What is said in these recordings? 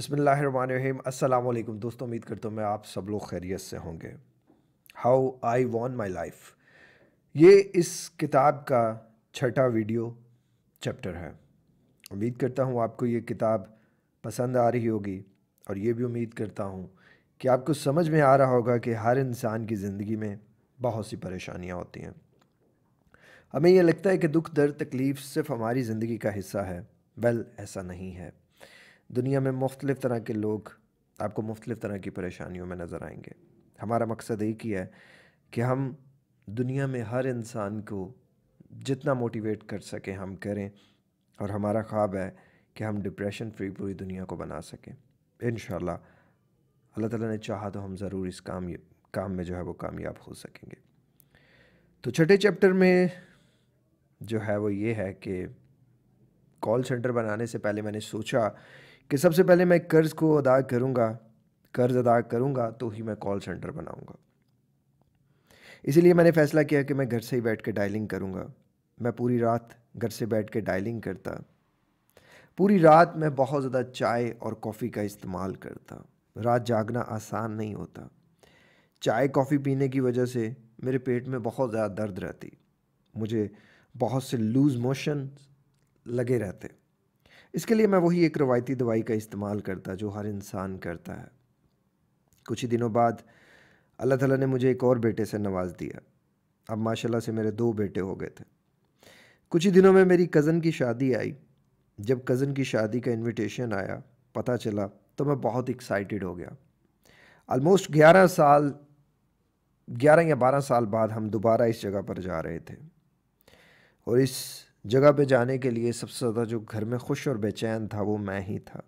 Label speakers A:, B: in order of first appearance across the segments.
A: बसमीम अल्लाम दोस्तों उम्मीद करता हूँ मैं आप सब लोग खैरियत से होंगे how I want my life ये इस किताब का छठा वीडियो चैप्टर है उम्मीद करता हूँ आपको ये किताब पसंद आ रही होगी और ये भी उम्मीद करता हूँ कि आपको समझ में आ रहा होगा कि हर इंसान की ज़िंदगी में बहुत सी परेशानियाँ होती हैं हमें यह लगता है कि दुख दर्द तकलीफ़ सिर्फ हमारी ज़िंदगी का हिस्सा है वेल ऐसा नहीं है दुनिया में मुख्तलिफ़ तरह के लोग आपको मुख्तलिफ़ तरह की परेशानियों में नज़र आएंगे हमारा मकसद एक ही है कि हम दुनिया में हर इंसान को जितना मोटिवेट कर सकें हम करें और हमारा ख्वाब है कि हम डिप्रेशन फ्री पूरी दुनिया को बना सकें इन अल्लाह ताला ने चाहा तो हम ज़रूर इस काम काम में जो है वो कामयाब हो सकेंगे तो छठे चैप्टर में जो है वो ये है कि कॉल सेंटर बनाने से पहले मैंने सोचा कि सबसे पहले मैं कर्ज़ को अदा करूँगा कर्ज़ अदा करूँगा तो ही मैं कॉल सेंटर बनाऊँगा इसीलिए मैंने फ़ैसला किया कि मैं घर से ही बैठ के डायलिंग करूँगा मैं पूरी रात घर से बैठ के डायलिंग करता पूरी रात मैं बहुत ज़्यादा चाय और कॉफ़ी का इस्तेमाल करता रात जागना आसान नहीं होता चाय कॉफ़ी पीने की वजह से मेरे पेट में बहुत ज़्यादा दर्द रहती मुझे बहुत से लूज़ मोशन लगे रहते इसके लिए मैं वही एक रवायती दवाई का इस्तेमाल करता जो हर इंसान करता है कुछ ही दिनों बाद अल्लाह ताला ने मुझे एक और बेटे से नवाज़ दिया अब माशाल्लाह से मेरे दो बेटे हो गए थे कुछ ही दिनों में मेरी कज़न की शादी आई जब कज़न की शादी का इनविटेशन आया पता चला तो मैं बहुत एक्साइटेड हो गया आलमोस्ट ग्यारह साल ग्यारह या बारह साल बाद हम दोबारा इस जगह पर जा रहे थे और इस जगह पे जाने के लिए सबसे ज़्यादा जो घर में खुश और बेचैन था वो मैं ही था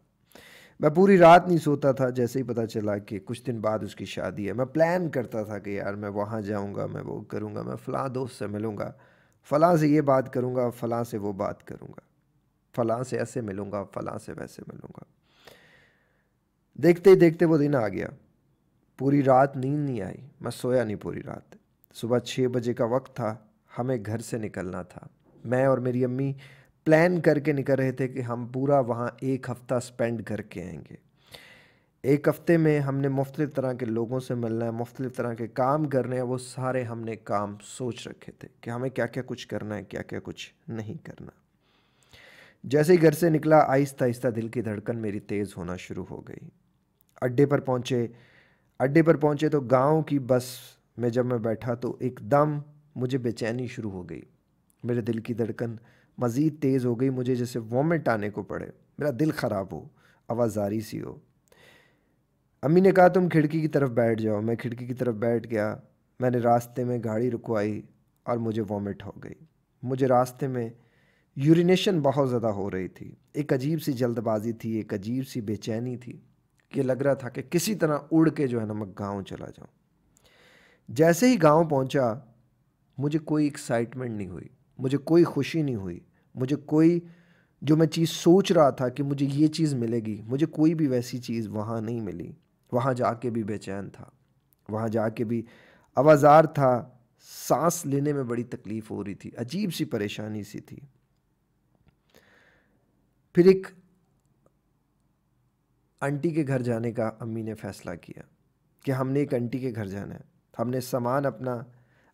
A: मैं पूरी रात नहीं सोता था जैसे ही पता चला कि कुछ दिन बाद उसकी शादी है मैं प्लान करता था कि यार मैं वहाँ जाऊँगा मैं वो करूँगा मैं फ़लाँ दोस्त से मिलूँगा फ़लाँ से ये बात करूँगा फ़लाँ से वो बात करूँगा फ़लाँ से ऐसे मिलूँगा फ़लाँ से वैसे मिलूँगा देखते ही देखते वो दिन आ गया पूरी रात नींद नहीं आई मैं सोया नहीं पूरी रात सुबह छः बजे का वक्त था हमें घर से निकलना था मैं और मेरी अम्मी प्लान करके निकल रहे थे कि हम पूरा वहाँ एक हफ़्ता स्पेंड करके आएंगे एक हफ़्ते में हमने मुख्तलि तरह के लोगों से मिलना है मुख्तलि तरह के काम करने हैं वो सारे हमने काम सोच रखे थे कि हमें क्या क्या कुछ करना है क्या क्या कुछ नहीं करना जैसे ही घर से निकला आहिस्ता आहिस्ता दिल की धड़कन मेरी तेज़ होना शुरू हो गई अड्डे पर पहुँचे अड्डे पर पहुँचे तो गाँव की बस में जब मैं बैठा तो एकदम मुझे बेचैनी शुरू हो गई मेरे दिल की धड़कन मज़ीद तेज़ हो गई मुझे जैसे वॉमिट आने को पड़े मेरा दिल ख़राब हो आवाज़ारी सी हो अम्मी ने कहा तुम खिड़की की तरफ बैठ जाओ मैं खिड़की की तरफ बैठ गया मैंने रास्ते में गाड़ी रुकवाई और मुझे वॉमिट हो गई मुझे रास्ते में यूरिनेशन बहुत ज़्यादा हो रही थी एक अजीब सी जल्दबाजी थी एक अजीब सी बेचैनी थी कि लग रहा था कि किसी तरह उड़ के जो है ना मैं गाँव चला जाऊँ जैसे ही गाँव पहुँचा मुझे कोई एक्साइटमेंट नहीं हुई मुझे कोई खुशी नहीं हुई मुझे कोई जो मैं चीज़ सोच रहा था कि मुझे ये चीज़ मिलेगी मुझे कोई भी वैसी चीज़ वहाँ नहीं मिली वहाँ के भी बेचैन था वहाँ के भी आवाज़ार था सांस लेने में बड़ी तकलीफ़ हो रही थी अजीब सी परेशानी सी थी फिर एक आंटी के घर जाने का अम्मी ने फ़ैसला किया कि हमने एक आंटी के घर जाना है हमने सामान अपना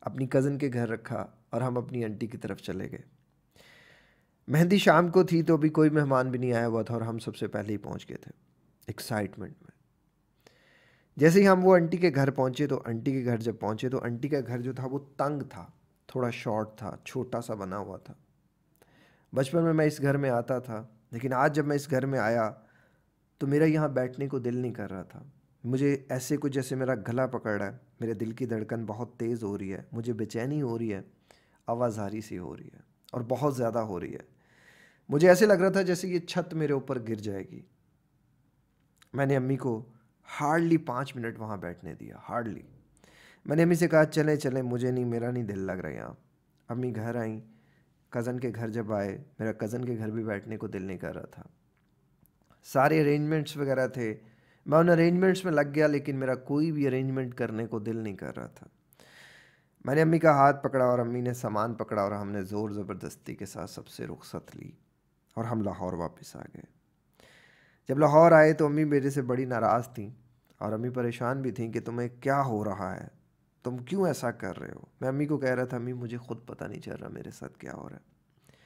A: अपनी कज़न के घर रखा और हम अपनी आंटी की तरफ चले गए मेहंदी शाम को थी तो अभी कोई मेहमान भी नहीं आया हुआ था और हम सबसे पहले ही पहुंच गए थे एक्साइटमेंट में जैसे ही हम वो आंटी के घर पहुंचे तो आंटी के घर जब पहुंचे तो आंटी का घर जो था वो तंग था थोड़ा शॉर्ट था छोटा सा बना हुआ था बचपन में मैं इस घर में आता था लेकिन आज जब मैं इस घर में आया तो मेरा यहाँ बैठने को दिल नहीं कर रहा था मुझे ऐसे कुछ जैसे मेरा गला पकड़ रहा है मेरे दिल की धड़कन बहुत तेज़ हो रही है मुझे बेचैनी हो रही है आवाज़ारी सी हो रही है और बहुत ज़्यादा हो रही है मुझे ऐसे लग रहा था जैसे ये छत मेरे ऊपर गिर जाएगी मैंने अम्मी को हार्डली पाँच मिनट वहाँ बैठने दिया हार्डली मैंने अम्मी से कहा चले चले मुझे नहीं मेरा नहीं दिल लग रहा यहाँ अम्मी घर आई कज़न के घर जब आए मेरा कज़न के घर भी बैठने को दिल नहीं कर रहा था सारे अरेंजमेंट्स वगैरह थे मैं उन अरेंजमेंट्स में लग गया लेकिन मेरा कोई भी अरेंजमेंट करने को दिल नहीं कर रहा था मैंने अम्मी का हाथ पकड़ा और अम्मी ने सामान पकड़ा और हमने ज़ोर ज़बरदस्ती के साथ सबसे रुख्सत ली और हम लाहौर वापस आ गए जब लाहौर आए तो अम्मी मेरे से बड़ी नाराज़ थी और अम्मी परेशान भी थीं कि तुम्हें क्या हो रहा है तुम क्यों ऐसा कर रहे हो मैं अम्मी को कह रहा था अम्मी मुझे खुद पता नहीं चल रहा मेरे साथ क्या हो रहा है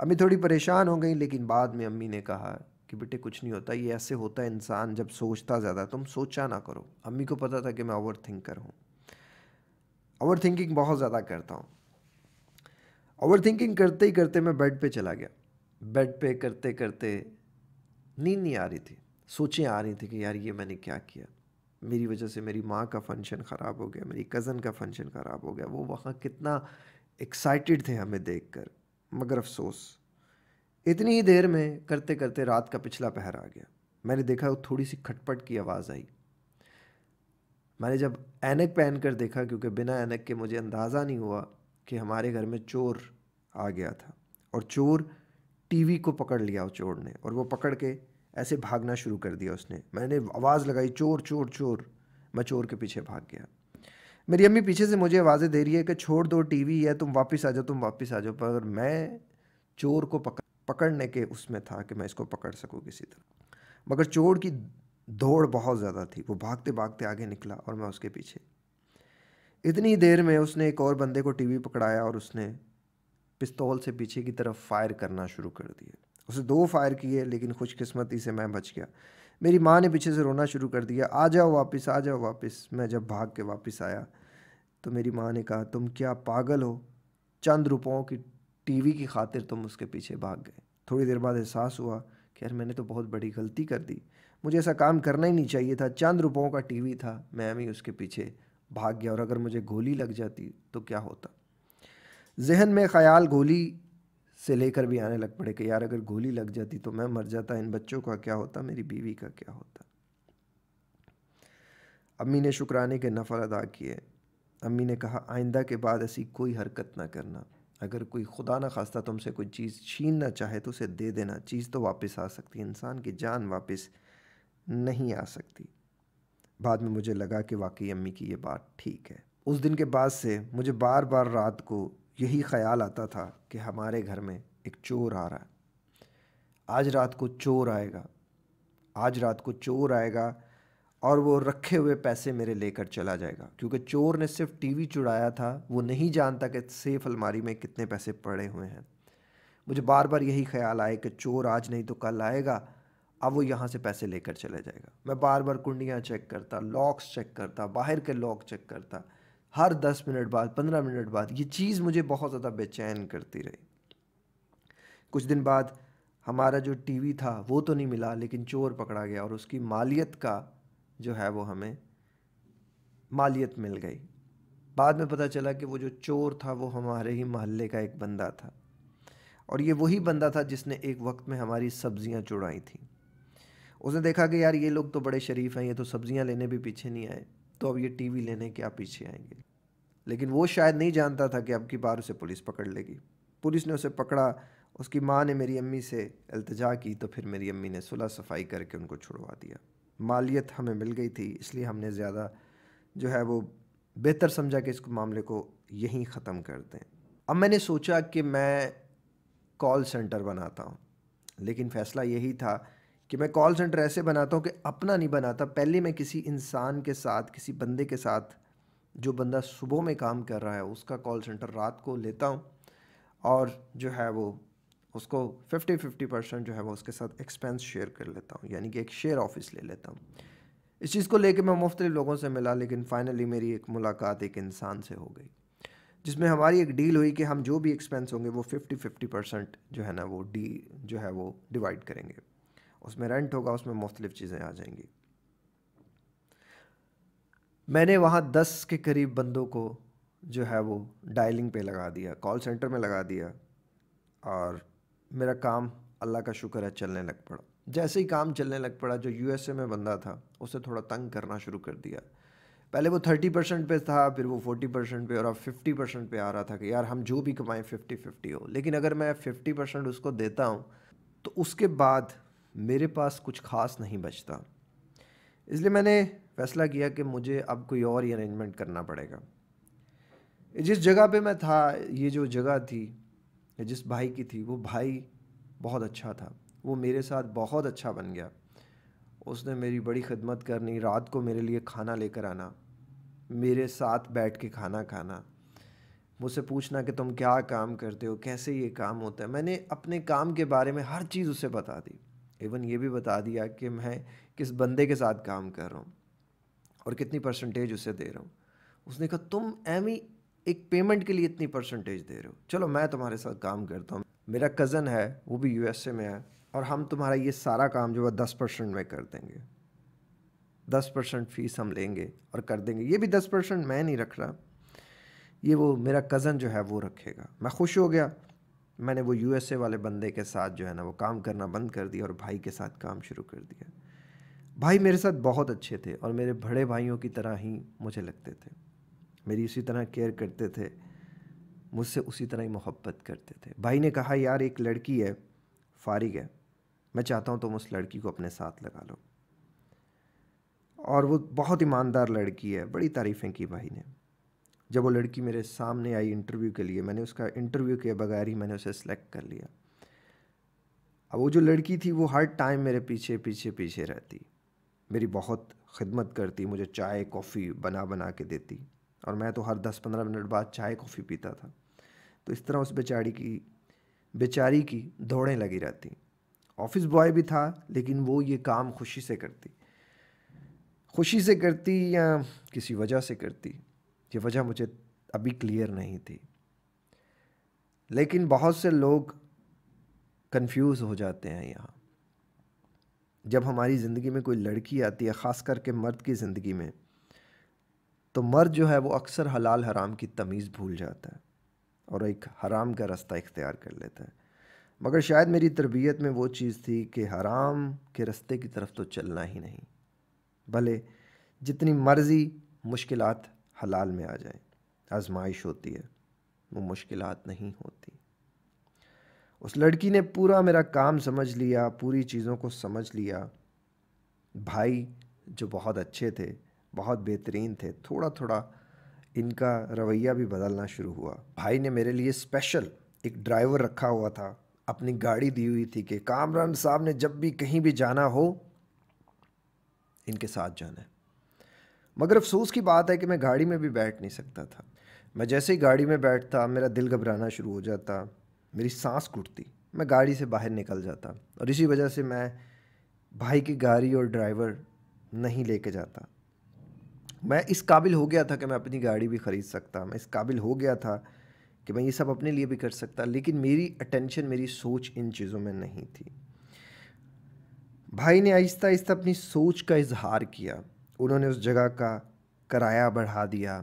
A: अम्मी थोड़ी परेशान हो गई लेकिन बाद में अम्मी ने कहा कि बेटे कुछ नहीं होता ये ऐसे होता है इंसान जब सोचता ज़्यादा तुम सोचा ना करो अम्मी को पता था कि मैं ओवर थिंकर हूँ ओवर थिंकिंग बहुत ज़्यादा करता हूँ ओवर थिंकिंग करते ही करते मैं बेड पे चला गया बेड पे करते करते नींद नहीं आ रही थी सोचें आ रही थी कि यार ये मैंने क्या किया मेरी वजह से मेरी माँ का फंक्शन ख़राब हो गया मेरी कज़न का फंक्शन ख़राब हो गया वो वहाँ कितना एक्साइटेड थे हमें देख कर मगर अफसोस इतनी ही देर में करते करते रात का पिछला पहर आ गया मैंने देखा थोड़ी सी खटपट की आवाज़ आई मैंने जब एनक पहन कर देखा क्योंकि बिना एनक के मुझे अंदाज़ा नहीं हुआ कि हमारे घर में चोर आ गया था और चोर टीवी को पकड़ लिया उस चोर ने और वो पकड़ के ऐसे भागना शुरू कर दिया उसने मैंने आवाज़ लगाई चोर चोर चोर मैं चोर के पीछे भाग गया मेरी अम्मी पीछे से मुझे आवाज़ें दे रही है कि छोड़ दो टीवी है तुम वापस आ जाओ तुम वापस आ जाओ पर मैं चोर को पकड़ पकड़ने के उसमें था कि मैं इसको पकड़ सकूँ किसी तरह मगर चोर की दौड़ बहुत ज़्यादा थी वो भागते भागते आगे निकला और मैं उसके पीछे इतनी देर में उसने एक और बंदे को टीवी पकड़ाया और उसने पिस्तौल से पीछे की तरफ फायर करना शुरू कर दिया उसे दो फायर किए लेकिन खुशकिस्मती से मैं बच गया मेरी माँ ने पीछे से रोना शुरू कर दिया आ जाओ वापस आ जाओ वापस मैं जब भाग के वापस आया तो मेरी माँ ने कहा तुम क्या पागल हो चंद रुपयों की टीवी की खातिर तुम उसके पीछे भाग गए थोड़ी देर बाद एहसास हुआ कि यार मैंने तो बहुत बड़ी गलती कर दी मुझे ऐसा काम करना ही नहीं चाहिए था चंद रुपयों का टीवी था मैं भी उसके पीछे भाग गया और अगर मुझे गोली लग जाती तो क्या होता जहन में ख्याल गोली से लेकर भी आने लग पड़े कि यार अगर गोली लग जाती तो मैं मर जाता इन बच्चों का क्या होता मेरी बीवी का क्या होता अम्मी ने शुक्राने के नफ़र अदा किए अम्मी ने कहा आइंदा के बाद ऐसी कोई हरकत ना करना अगर कोई खुदा ना खास्ता तुमसे कोई चीज़ छीनना चाहे तो उसे दे देना चीज़ तो वापस आ सकती है इंसान की जान वापस नहीं आ सकती बाद में मुझे लगा कि वाकई अम्मी की ये बात ठीक है उस दिन के बाद से मुझे बार बार रात को यही ख्याल आता था कि हमारे घर में एक चोर आ रहा है आज रात को चोर आएगा आज रात को चोर आएगा और वो रखे हुए पैसे मेरे लेकर चला जाएगा क्योंकि चोर ने सिर्फ टीवी चुराया था वो नहीं जानता कि सेफ अलमारी में कितने पैसे पड़े हुए हैं मुझे बार बार यही ख्याल आए कि चोर आज नहीं तो कल आएगा अब वो यहाँ से पैसे लेकर चला जाएगा मैं बार बार कुंडियाँ चेक करता लॉक्स चेक करता बाहर के लॉक चेक करता हर दस मिनट बाद पंद्रह मिनट बाद ये चीज़ मुझे बहुत ज़्यादा बेचैन करती रही कुछ दिन बाद हमारा जो टीवी था वो तो नहीं मिला लेकिन चोर पकड़ा गया और उसकी मालियत का जो है वो हमें मालियत मिल गई बाद में पता चला कि वो जो चोर था वो हमारे ही मोहल्ले का एक बंदा था और ये वही बंदा था जिसने एक वक्त में हमारी सब्जियां चुड़ाई थी उसने देखा कि यार ये लोग तो बड़े शरीफ हैं ये तो सब्जियां लेने भी पीछे नहीं आए तो अब ये टीवी लेने क्या पीछे आएंगे लेकिन वो शायद नहीं जानता था कि अब की बार उसे पुलिस पकड़ लेगी पुलिस ने उसे पकड़ा उसकी माँ ने मेरी अम्मी से अल्तजा की तो फिर मेरी अम्मी ने सुलह सफाई करके उनको छुड़वा दिया मालियत हमें मिल गई थी इसलिए हमने ज़्यादा जो है वो बेहतर समझा कि इस मामले को यहीं ख़त्म कर दें अब मैंने सोचा कि मैं कॉल सेंटर बनाता हूँ लेकिन फ़ैसला यही था कि मैं कॉल सेंटर ऐसे बनाता हूँ कि अपना नहीं बनाता पहले मैं किसी इंसान के साथ किसी बंदे के साथ जो बंदा सुबह में काम कर रहा है उसका कॉल सेंटर रात को लेता हूँ और जो है वो उसको फिफ्टी फिफ्टी परसेंट जो है वो उसके साथ एक्सपेंस शेयर कर लेता हूँ यानी कि एक शेयर ऑफिस ले लेता हूँ इस चीज़ को लेके मैं मुख्तलिफ लोगों से मिला लेकिन फ़ाइनली मेरी एक मुलाकात एक इंसान से हो गई जिसमें हमारी एक डील हुई कि हम जो भी एक्सपेंस होंगे वो फिफ्टी फिफ्टी परसेंट जो है ना वो डी जो है वो डिवाइड करेंगे उसमें रेंट होगा उसमें मुख्तलिफ चीज़ें आ जाएंगी मैंने वहाँ दस के करीब बंदों को जो है वो डायलिंग पे लगा दिया कॉल सेंटर में लगा दिया और मेरा काम अल्लाह का शुक्र है चलने लग पड़ा जैसे ही काम चलने लग पड़ा जो ए में बंदा था उसे थोड़ा तंग करना शुरू कर दिया पहले वो थर्टी परसेंट पर था फिर वो फोर्टी परसेंट पर और अब फिफ्टी परसेंट पर आ रहा था कि यार हम जो भी कमाएँ फिफ्टी फिफ्टी हो लेकिन अगर मैं फिफ्टी परसेंट उसको देता हूँ तो उसके बाद मेरे पास कुछ ख़ास नहीं बचता इसलिए मैंने फ़ैसला किया कि मुझे अब कोई और ही अरेंजमेंट करना पड़ेगा जिस जगह पे मैं था ये जो जगह थी जिस भाई की थी वो भाई बहुत अच्छा था वो मेरे साथ बहुत अच्छा बन गया उसने मेरी बड़ी खिदमत करनी रात को मेरे लिए खाना लेकर आना मेरे साथ बैठ के खाना खाना मुझसे पूछना कि तुम क्या काम करते हो कैसे ये काम होता है मैंने अपने काम के बारे में हर चीज़ उसे बता दी इवन ये भी बता दिया कि मैं किस बंदे के साथ काम कर रहा हूँ और कितनी परसेंटेज उसे दे रहा हूँ उसने कहा तुम एम ही एक पेमेंट के लिए इतनी परसेंटेज दे रहे हो चलो मैं तुम्हारे साथ काम करता हूँ मेरा कज़न है वो भी यू में है और हम तुम्हारा ये सारा काम जो है दस परसेंट में कर देंगे दस परसेंट फीस हम लेंगे और कर देंगे ये भी दस परसेंट मैं नहीं रख रहा ये वो मेरा कज़न जो है वो रखेगा मैं खुश हो गया मैंने वो यूएसए वाले बंदे के साथ जो है ना वो काम करना बंद कर दिया और भाई के साथ काम शुरू कर दिया भाई मेरे साथ बहुत अच्छे थे और मेरे बड़े भाइयों की तरह ही मुझे लगते थे मेरी उसी तरह केयर करते थे मुझसे उसी तरह ही मोहब्बत करते थे भाई ने कहा यार एक लड़की है फारिग है मैं चाहता हूँ तुम तो उस लड़की को अपने साथ लगा लो और वो बहुत ईमानदार लड़की है बड़ी तारीफ़ें की भाई ने जब वो लड़की मेरे सामने आई इंटरव्यू के लिए मैंने उसका इंटरव्यू के बगैर ही मैंने उसे सेलेक्ट कर लिया अब वो जो लड़की थी वो हर टाइम मेरे पीछे पीछे पीछे रहती मेरी बहुत खिदमत करती मुझे चाय कॉफ़ी बना बना के देती और मैं तो हर दस पंद्रह मिनट बाद चाय कॉफ़ी पीता था तो इस तरह उस बेचारी की बेचारी की दौड़ें लगी रहती ऑफिस बॉय भी था लेकिन वो ये काम खुशी से करती खुशी से करती या किसी वजह से करती ये वजह मुझे अभी क्लियर नहीं थी लेकिन बहुत से लोग कंफ्यूज हो जाते हैं यहाँ जब हमारी ज़िंदगी में कोई लड़की आती है ख़ास करके मर्द की ज़िंदगी में तो मर्द जो है वो अक्सर हलाल हराम की तमीज़ भूल जाता है और एक हराम का रास्ता इख्तियार कर लेता है मगर शायद मेरी तरबियत में वो चीज़ थी कि हराम के रास्ते की तरफ तो चलना ही नहीं भले जितनी मर्ज़ी मुश्किलात हलाल में आ जाएं आजमाइश होती है वो मुश्किल नहीं होती उस लड़की ने पूरा मेरा काम समझ लिया पूरी चीज़ों को समझ लिया भाई जो बहुत अच्छे थे बहुत बेहतरीन थे थोड़ा थोड़ा इनका रवैया भी बदलना शुरू हुआ भाई ने मेरे लिए स्पेशल एक ड्राइवर रखा हुआ था अपनी गाड़ी दी हुई थी कि कामरान साहब ने जब भी कहीं भी जाना हो इनके साथ जाना है मगर अफसोस की बात है कि मैं गाड़ी में भी बैठ नहीं सकता था मैं जैसे ही गाड़ी में बैठता मेरा दिल घबराना शुरू हो जाता मेरी सांस घुटती मैं गाड़ी से बाहर निकल जाता और इसी वजह से मैं भाई की गाड़ी और ड्राइवर नहीं लेके जाता मैं इस काबिल हो गया था कि मैं अपनी गाड़ी भी ख़रीद सकता मैं इस काबिल हो गया था कि मैं ये सब अपने लिए भी कर सकता लेकिन मेरी अटेंशन मेरी सोच इन चीज़ों में नहीं थी भाई ने आहिस्ता आहिस्ता अपनी सोच का इजहार किया उन्होंने उस जगह का किराया बढ़ा दिया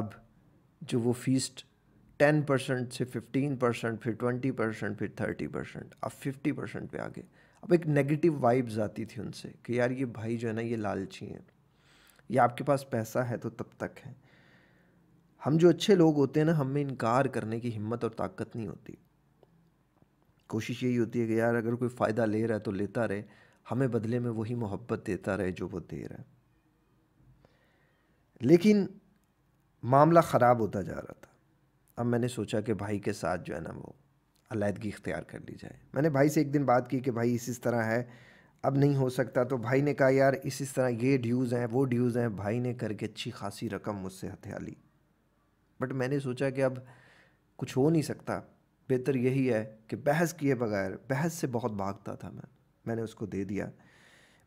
A: अब जो वो फीसट टेन परसेंट से फिफ्टीन परसेंट फिर ट्वेंटी परसेंट फिर थर्टी परसेंट अब फिफ्टी परसेंट पर आ गए अब एक नेगेटिव वाइब्स आती थी उनसे कि यार ये भाई जो है ना ये लालची हैं ये आपके पास पैसा है तो तब तक है हम जो अच्छे लोग होते हैं ना हमें इनकार करने की हिम्मत और ताकत नहीं होती कोशिश यही होती है कि यार अगर कोई फ़ायदा ले रहा है तो लेता रहे हमें बदले में वही मोहब्बत देता रहे जो वो दे रहा है लेकिन मामला ख़राब होता जा रहा था अब मैंने सोचा कि भाई के साथ जो है ना वो अलीहदगी इख्तियार कर ली जाए मैंने भाई से एक दिन बात की कि भाई इस इस तरह है अब नहीं हो सकता तो भाई ने कहा यार इस इस तरह ये ड्यूज़ हैं वो ड्यूज़ हैं भाई ने करके अच्छी खासी रकम मुझसे हथिया ली बट मैंने सोचा कि अब कुछ हो नहीं सकता बेहतर यही है कि बहस किए बगैर बहस से बहुत भागता था मैं मैंने उसको दे दिया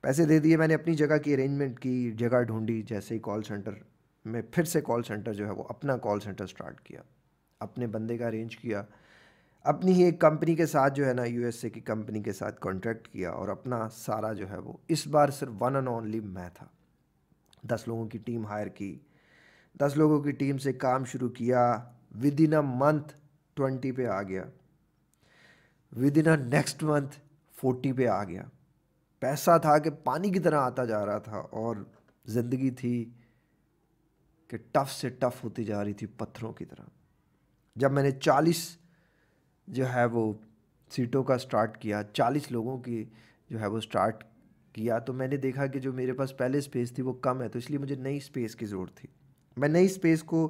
A: पैसे दे दिए मैंने अपनी जगह की अरेंजमेंट की जगह ढूंढी जैसे ही कॉल सेंटर में फिर से कॉल सेंटर जो है वो अपना कॉल सेंटर स्टार्ट किया अपने बंदे का अरेंज किया अपनी ही एक कंपनी के साथ जो है ना यू की कंपनी के साथ कॉन्ट्रैक्ट किया और अपना सारा जो है वो इस बार सिर्फ वन एंड ओनली मैं था दस लोगों की टीम हायर की दस लोगों की टीम से काम शुरू किया within a month twenty पे आ गया within a next month forty पे आ गया पैसा था कि पानी की तरह आता जा रहा था और ज़िंदगी थी कि टफ़ से टफ़ होती जा रही थी पत्थरों की तरह जब मैंने चालीस जो है वो सीटों का स्टार्ट किया चालीस लोगों की जो है वो स्टार्ट किया तो मैंने देखा कि जो मेरे पास पहले स्पेस थी वो कम है तो इसलिए मुझे नई स्पेस की ज़रूरत थी मैं नई स्पेस को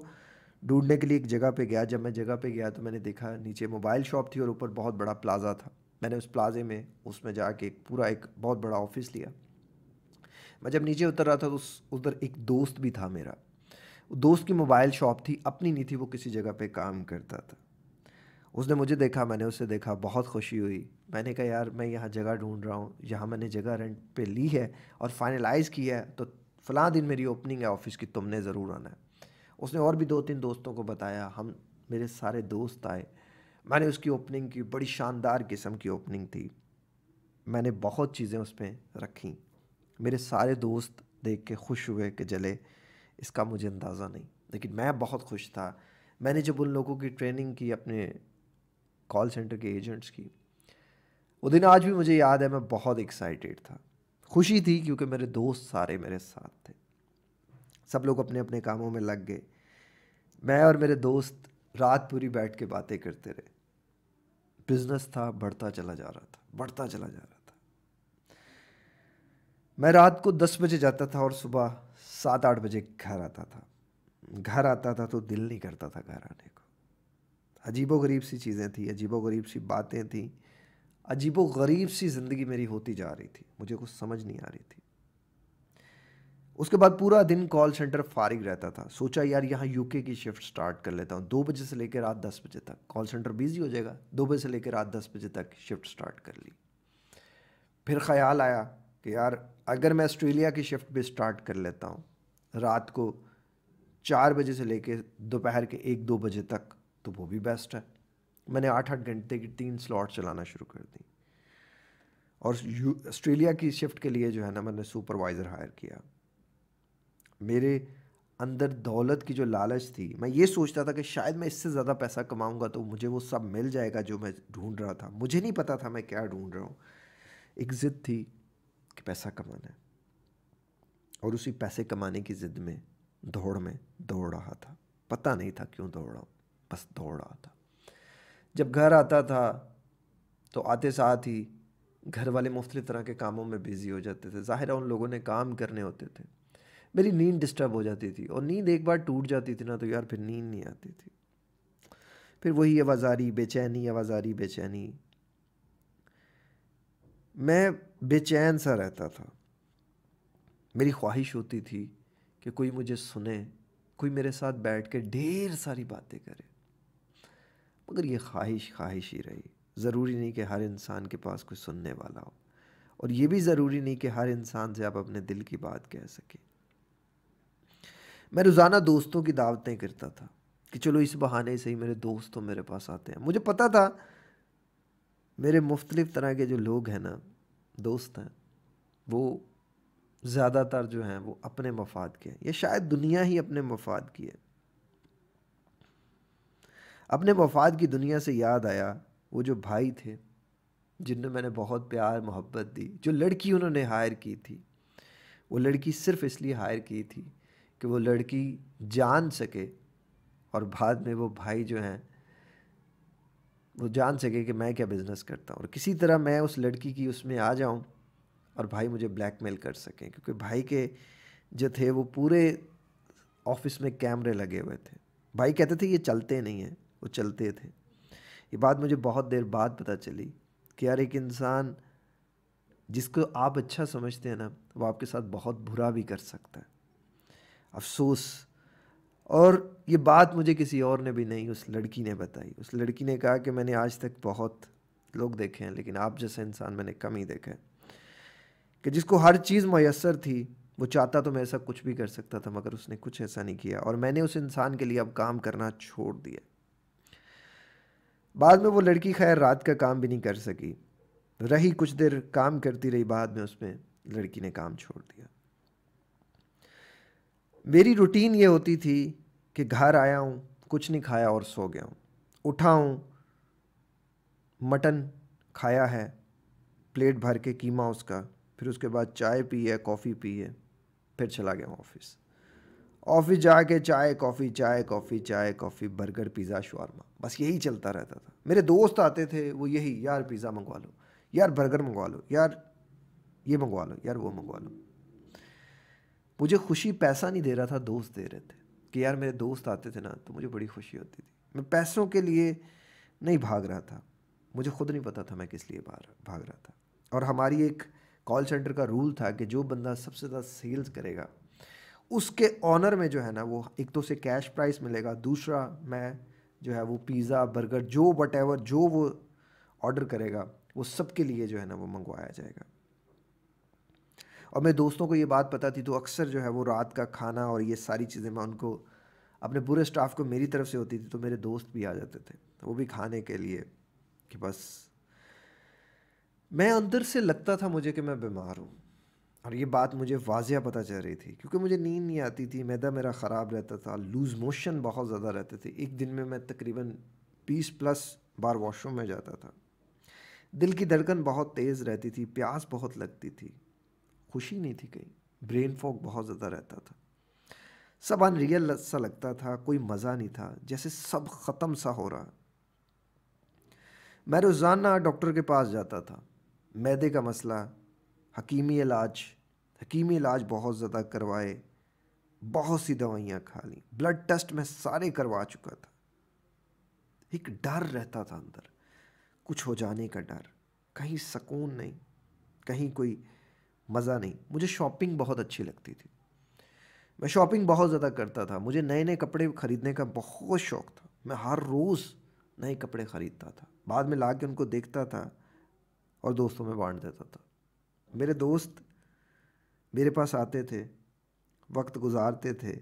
A: ढूंढने के लिए एक जगह पे गया जब मैं जगह पे गया तो मैंने देखा नीचे मोबाइल शॉप थी और ऊपर बहुत बड़ा प्लाजा था मैंने उस प्लाज़े में उसमें जाके एक पूरा एक बहुत बड़ा ऑफिस लिया मैं जब नीचे उतर रहा था तो उस उधर एक दोस्त भी था मेरा दोस्त की मोबाइल शॉप थी अपनी नहीं थी वो किसी जगह पे काम करता था उसने मुझे देखा मैंने उसे देखा बहुत खुशी हुई मैंने कहा यार मैं यहाँ जगह ढूंढ रहा हूँ यहाँ मैंने जगह रेंट पे ली है और फाइनलाइज़ की है तो फ़लाँ दिन मेरी ओपनिंग है ऑफिस की तुमने ज़रूर आना है उसने और भी दो तीन दोस्तों को बताया हम मेरे सारे दोस्त आए मैंने उसकी ओपनिंग की बड़ी शानदार किस्म की ओपनिंग थी मैंने बहुत चीज़ें उसमें रखी मेरे सारे दोस्त देख के खुश हुए कि जले इसका मुझे अंदाज़ा नहीं लेकिन मैं बहुत खुश था मैंने जब उन लोगों की ट्रेनिंग की अपने कॉल सेंटर के एजेंट्स की वो दिन आज भी मुझे याद है मैं बहुत एक्साइटेड था खुशी थी क्योंकि मेरे दोस्त सारे मेरे साथ थे सब लोग अपने अपने कामों में लग गए मैं और मेरे दोस्त रात पूरी बैठ के बातें करते रहे बिजनेस था बढ़ता चला जा रहा था बढ़ता चला जा रहा था मैं रात को दस बजे जाता था और सुबह सात आठ बजे घर आता था घर आता था तो दिल नहीं करता था घर आने को अजीबो गरीब सी चीज़ें थी अजीबो गरीब सी बातें थी अजीबो गरीब सी ज़िंदगी मेरी होती जा रही थी मुझे कुछ समझ नहीं आ रही थी उसके बाद पूरा दिन कॉल सेंटर फारिग रहता था सोचा यार यहाँ यूके की शिफ्ट स्टार्ट कर लेता हूँ दो बजे से लेकर रात दस बजे तक कॉल सेंटर बिजी हो जाएगा दो बजे से लेकर रात दस बजे तक शिफ्ट स्टार्ट कर ली फिर ख्याल आया कि यार अगर मैं ऑस्ट्रेलिया की शिफ्ट भी स्टार्ट कर लेता हूँ रात को चार बजे से लेकर दोपहर के एक दो बजे तक तो वो भी बेस्ट है मैंने आठ आठ घंटे की तीन स्लॉट चलाना शुरू कर दी और ऑस्ट्रेलिया की शिफ्ट के लिए जो है ना मैंने सुपरवाइज़र हायर किया मेरे अंदर दौलत की जो लालच थी मैं ये सोचता था कि शायद मैं इससे ज़्यादा पैसा कमाऊँगा तो मुझे वो सब मिल जाएगा जो मैं ढूंढ रहा था मुझे नहीं पता था मैं क्या ढूंढ रहा हूँ एक ज़िद थी कि पैसा कमाना है और उसी पैसे कमाने की ज़िद में दौड़ में दौड़ रहा था पता नहीं था क्यों दौड़ रहा हूँ बस दौड़ रहा था जब घर आता था तो आते साथ ही घर वाले मुख्तलिफ तरह के कामों में बिज़ी हो जाते थे ज़ाहिर उन लोगों ने काम करने होते थे मेरी नींद डिस्टर्ब हो जाती थी और नींद एक बार टूट जाती थी ना तो यार फिर नींद नहीं आती थी फिर वही आवाज़ रही बेचैनी आवाज़ारी बेचैनी मैं बेचैन सा रहता था मेरी ख्वाहिश होती थी कि कोई मुझे सुने कोई मेरे साथ बैठ के ढेर सारी बातें करे मगर ये ख्वाहिश ख्वाहिश ही रही ज़रूरी नहीं कि हर इंसान के पास कोई सुनने वाला हो और ये भी ज़रूरी नहीं कि हर इंसान से आप अपने दिल की बात कह सकें मैं रोज़ाना दोस्तों की दावतें करता था कि चलो इस बहाने से ही मेरे दोस्त तो मेरे पास आते हैं मुझे पता था मेरे मुख्तलिफ़ तरह के जो लोग हैं ना दोस्त हैं वो ज़्यादातर जो हैं वो अपने मफाद के हैं या शायद दुनिया ही अपने मफाद की है अपने मफाद की दुनिया से याद आया वो जो भाई थे जिनने मैंने बहुत प्यार मोहब्बत दी जो लड़की उन्होंने हायर की थी वो लड़की सिर्फ इसलिए हायर की थी कि वो लड़की जान सके और बाद में वो भाई जो हैं वो जान सके कि मैं क्या बिज़नेस करता हूँ और किसी तरह मैं उस लड़की की उसमें आ जाऊँ और भाई मुझे ब्लैकमेल कर सकें क्योंकि भाई के जो थे वो पूरे ऑफिस में कैमरे लगे हुए थे भाई कहते थे ये चलते नहीं हैं वो चलते थे ये बात मुझे बहुत देर बाद पता चली कि यार एक इंसान जिसको आप अच्छा समझते हैं ना वो आपके साथ बहुत बुरा भी कर सकता है अफसोस और ये बात मुझे किसी और ने भी नहीं उस लड़की ने बताई उस लड़की ने कहा कि मैंने आज तक बहुत लोग देखे हैं लेकिन आप जैसे इंसान मैंने कम ही देखा है कि जिसको हर चीज़ मैसर थी वो चाहता तो मैं ऐसा कुछ भी कर सकता था मगर उसने कुछ ऐसा नहीं किया और मैंने उस इंसान के लिए अब काम करना छोड़ दिया बाद में वो लड़की खैर रात का काम भी नहीं कर सकी रही कुछ देर काम करती रही बाद में उसमें लड़की ने काम छोड़ दिया मेरी रूटीन ये होती थी कि घर आया हूँ कुछ नहीं खाया और सो गया हूँ उठा हूँ मटन खाया है प्लेट भर के कीमा उसका फिर उसके बाद चाय पी है कॉफ़ी पी है फिर चला गया हूँ ऑफिस ऑफिस जाके चाय कॉफ़ी चाय कॉफ़ी चाय कॉफ़ी बर्गर पिज़्ज़ा शवारमा बस यही चलता रहता था मेरे दोस्त आते थे वो यही यार पिज़्ज़ा मंगवा लो यार बर्गर मंगवा लो यार ये मंगवा लो यार वो मंगवा लो मुझे खुशी पैसा नहीं दे रहा था दोस्त दे रहे थे कि यार मेरे दोस्त आते थे ना तो मुझे बड़ी खुशी होती थी मैं पैसों के लिए नहीं भाग रहा था मुझे खुद नहीं पता था मैं किस लिए भाग रहा था और हमारी एक कॉल सेंटर का रूल था कि जो बंदा सबसे ज़्यादा सेल्स करेगा उसके ऑनर में जो है ना वो एक तो उसे कैश प्राइस मिलेगा दूसरा मैं जो है वो पिज़्ज़ा बर्गर जो वट जो वो ऑर्डर करेगा वो सबके लिए जो है ना वो मंगवाया जाएगा और मेरे दोस्तों को ये बात पता थी तो अक्सर जो है वो रात का खाना और ये सारी चीज़ें मैं उनको अपने पूरे स्टाफ को मेरी तरफ से होती थी तो मेरे दोस्त भी आ जाते थे वो भी खाने के लिए कि बस मैं अंदर से लगता था मुझे कि मैं बीमार हूँ और ये बात मुझे वाजिया पता चल रही थी क्योंकि मुझे नींद नहीं आती थी मैदा मेरा ख़राब रहता था लूज़ मोशन बहुत ज़्यादा रहते थे एक दिन में मैं तकरीबन बीस प्लस बार वॉशरूम में जाता था दिल की धड़कन बहुत तेज़ रहती थी प्यास बहुत लगती थी खुशी नहीं थी कहीं ब्रेन फॉग बहुत ज़्यादा रहता था सब अनरियल सा लगता था कोई मज़ा नहीं था जैसे सब ख़त्म सा हो रहा मैं रोज़ाना डॉक्टर के पास जाता था मैदे का मसला हकीमी इलाज हकीमी इलाज बहुत ज़्यादा करवाए बहुत सी दवाइयाँ खा ली ब्लड टेस्ट मैं सारे करवा चुका था एक डर रहता था अंदर कुछ हो जाने का डर कहीं सकून नहीं कहीं कोई मज़ा नहीं मुझे शॉपिंग बहुत अच्छी लगती थी मैं शॉपिंग बहुत ज़्यादा करता था मुझे नए नए कपड़े ख़रीदने का बहुत शौक़ था मैं हर रोज़ नए कपड़े ख़रीदता था बाद में ला के उनको देखता था और दोस्तों में बांट देता था मेरे दोस्त मेरे पास आते थे वक्त गुजारते थे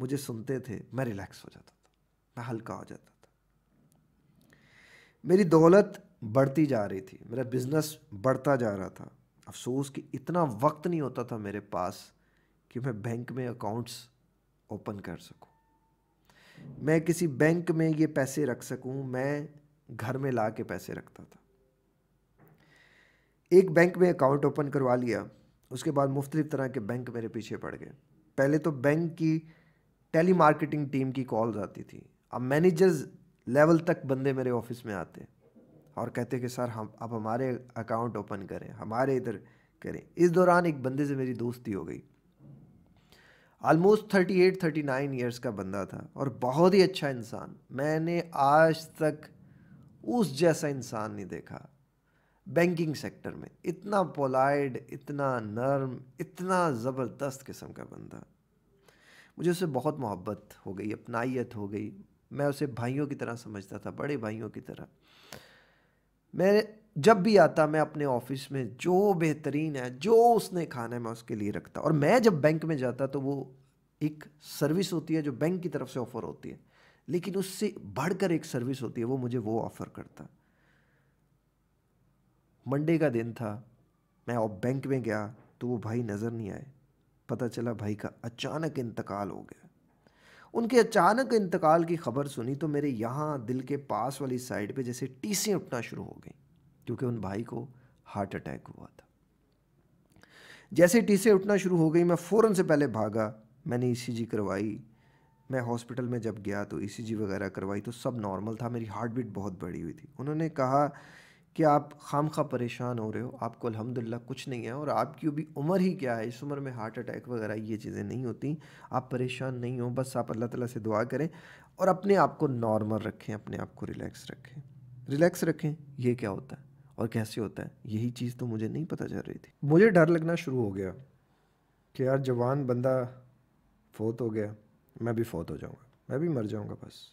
A: मुझे सुनते थे मैं रिलैक्स हो जाता था मैं हल्का हो जाता था मेरी दौलत बढ़ती जा रही थी मेरा बिज़नेस बढ़ता जा रहा था अफसोस कि इतना वक्त नहीं होता था मेरे पास कि मैं बैंक में अकाउंट्स ओपन कर सकूं मैं किसी बैंक में ये पैसे रख सकूं मैं घर में ला के पैसे रखता था एक बैंक में अकाउंट ओपन करवा लिया उसके बाद मुख्तलिफ तरह के बैंक मेरे पीछे पड़ गए पहले तो बैंक की टेली मार्केटिंग टीम की कॉल्स आती थी अब मैनेजर्स लेवल तक बंदे मेरे ऑफिस में आते और कहते कि सर हम अब हमारे अकाउंट ओपन करें हमारे इधर करें इस दौरान एक बंदे से मेरी दोस्ती हो गई almost thirty eight thirty nine years का बंदा था और बहुत ही अच्छा इंसान मैंने आज तक उस जैसा इंसान नहीं देखा बैंकिंग सेक्टर में इतना पोलाइड इतना नर्म इतना ज़बरदस्त किस्म का बंदा मुझे उससे बहुत मोहब्बत हो गई अपनाइत हो गई मैं उसे भाइयों की तरह समझता था बड़े भाइयों की तरह मैं जब भी आता मैं अपने ऑफिस में जो बेहतरीन है जो उसने खाना है मैं उसके लिए रखता और मैं जब बैंक में जाता तो वो एक सर्विस होती है जो बैंक की तरफ से ऑफ़र होती है लेकिन उससे बढ़कर एक सर्विस होती है वो मुझे वो ऑफ़र करता मंडे का दिन था मैं बैंक में गया तो वो भाई नज़र नहीं आए पता चला भाई का अचानक इंतकाल हो गया उनके अचानक इंतकाल की खबर सुनी तो मेरे यहाँ दिल के पास वाली साइड पे जैसे टीसें उठना शुरू हो गई क्योंकि उन भाई को हार्ट अटैक हुआ था जैसे टीसें उठना शुरू हो गई मैं फ़ौर से पहले भागा मैंने ई e करवाई मैं हॉस्पिटल में जब गया तो ई e वगैरह करवाई तो सब नॉर्मल था मेरी हार्ट बीट बहुत बड़ी हुई थी उन्होंने कहा कि आप खाम खा परेशान हो रहे हो आपको अलहमदिल्ला कुछ नहीं है और आपकी अभी उम्र ही क्या है इस उम्र में हार्ट अटैक वगैरह ये चीज़ें नहीं होती आप परेशान नहीं हो बस आप अल्लाह ताला से दुआ करें और अपने आप को नॉर्मल रखें अपने आप को रिलैक्स रखें रिलैक्स रखें ये क्या होता है और कैसे होता है यही चीज़ तो मुझे नहीं पता चल रही थी मुझे डर लगना शुरू हो गया कि यार जवान बंदा फोत हो गया मैं भी फोत हो जाऊँगा मैं भी मर जाऊँगा बस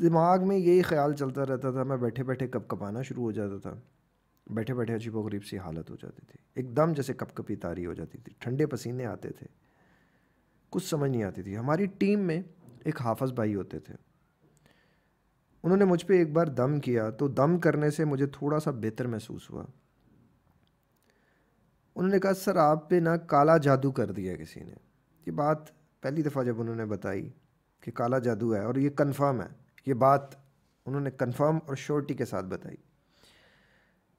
A: दिमाग में यही ख्याल चलता रहता था मैं बैठे बैठे कप कपाना शुरू हो जाता था बैठे बैठे अजीब गरीब सी हालत हो जाती थी एकदम जैसे कप कपी तारी हो जाती थी ठंडे पसीने आते थे कुछ समझ नहीं आती थी हमारी टीम में एक हाफज भाई होते थे उन्होंने मुझ पर एक बार दम किया तो दम करने से मुझे थोड़ा सा बेहतर महसूस हुआ उन्होंने कहा सर आप पे ना काला जादू कर दिया किसी ने ये बात पहली दफ़ा जब उन्होंने बताई कि काला जादू है और ये कन्फर्म है ये बात उन्होंने कंफर्म और श्योरटी के साथ बताई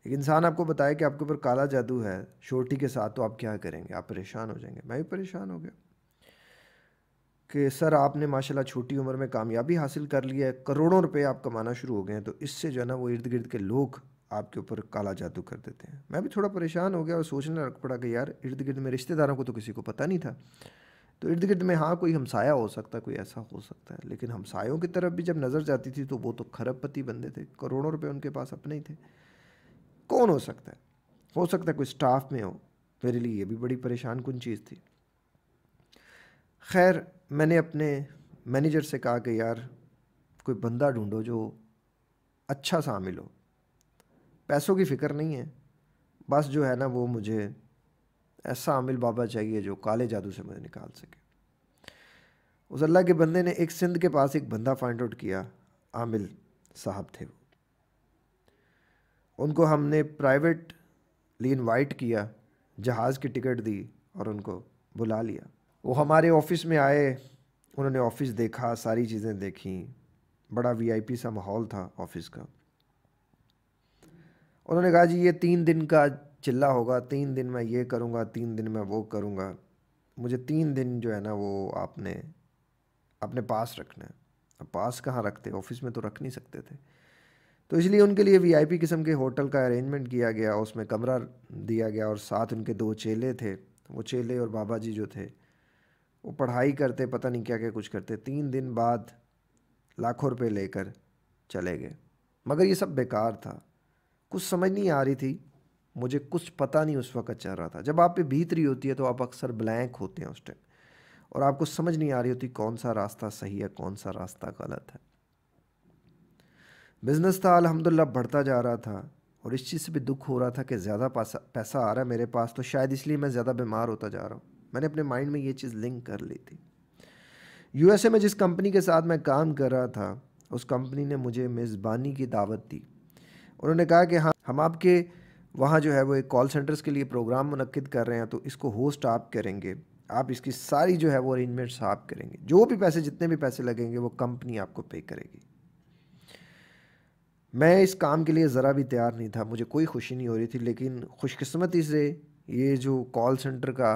A: एक इंसान आपको बताए कि आपके ऊपर काला जादू है श्योरटी के साथ तो आप क्या करेंगे आप परेशान हो जाएंगे मैं भी परेशान हो गया कि सर आपने माशाल्लाह छोटी उम्र में कामयाबी हासिल कर ली है करोड़ों रुपए आप कमाना शुरू हो गए हैं तो इससे जो है ना वो इर्द गिर्द के लोग आपके ऊपर काला जादू कर देते हैं मैं भी थोड़ा परेशान हो गया और सोचने लग पड़ा कि यार इर्द गिर्द में रिश्तेदारों को तो किसी को पता नहीं था तो इर्द गिर्द में हाँ कोई हमसाया हो सकता है कोई ऐसा हो सकता है लेकिन हमसायों की तरफ भी जब नज़र जाती थी तो वो तो खरबपति बंदे थे करोड़ों रुपये उनके पास अपने ही थे कौन हो सकता है हो सकता है कोई स्टाफ में हो मेरे लिए ये भी बड़ी परेशान कन चीज़ थी खैर मैंने अपने मैनेजर से कहा कि यार कोई बंदा ढूंढो जो अच्छा शामिल हो पैसों की फ़िक्र नहीं है बस जो है ना वो मुझे ऐसा आमिल बाबा चाहिए जो काले जादू से मुझे निकाल सके उस अल्लाह के बंदे ने एक सिंध के पास एक बंदा फाइंड आउट किया आमिल साहब थे वो उनको हमने प्राइवेट लिए इन्वाइट किया जहाज़ की टिकट दी और उनको बुला लिया वो हमारे ऑफिस में आए उन्होंने ऑफिस देखा सारी चीज़ें देखी बड़ा वीआईपी सा माहौल था ऑफिस का उन्होंने कहा जी ये तीन दिन का चिल्ला होगा तीन दिन मैं ये करूँगा तीन दिन मैं वो करूँगा मुझे तीन दिन जो है ना वो आपने अपने पास रखना है अब पास कहाँ रखते ऑफिस में तो रख नहीं सकते थे तो इसलिए उनके लिए वीआईपी किस्म के होटल का अरेंजमेंट किया गया उसमें कमरा दिया गया और साथ उनके दो चेले थे वो चेले और बाबा जी जो थे वो पढ़ाई करते पता नहीं क्या क्या कुछ करते तीन दिन बाद लाखों रुपए लेकर चले गए मगर ये सब बेकार था कुछ समझ नहीं आ रही थी मुझे कुछ पता नहीं उस वक्त चल रहा था जब आप पे भीतरी होती है तो आप अक्सर ब्लैंक होते हैं उस टाइम और आपको समझ नहीं आ रही होती कौन सा रास्ता सही है कौन सा रास्ता गलत है बिज़नेस था अलहमदिल्ला बढ़ता जा रहा था और इस चीज़ से भी दुख हो रहा था कि ज़्यादा पैसा आ रहा है मेरे पास तो शायद इसलिए मैं ज़्यादा बीमार होता जा रहा हूँ मैंने अपने माइंड में ये चीज़ लिंक कर ली थी यूएसए में जिस कंपनी के साथ मैं काम कर रहा था उस कंपनी ने मुझे मेज़बानी की दावत दी उन्होंने कहा कि हाँ हम आपके वहाँ जो है वो एक कॉल सेंटर्स के लिए प्रोग्राम मनक़द कर रहे हैं तो इसको होस्ट आप करेंगे आप इसकी सारी जो है वो अरेंजमेंट्स आप करेंगे जो भी पैसे जितने भी पैसे लगेंगे वो कंपनी आपको पे करेगी मैं इस काम के लिए ज़रा भी तैयार नहीं था मुझे कोई खुशी नहीं हो रही थी लेकिन खुशकस्मती से ये जो कॉल सेंटर का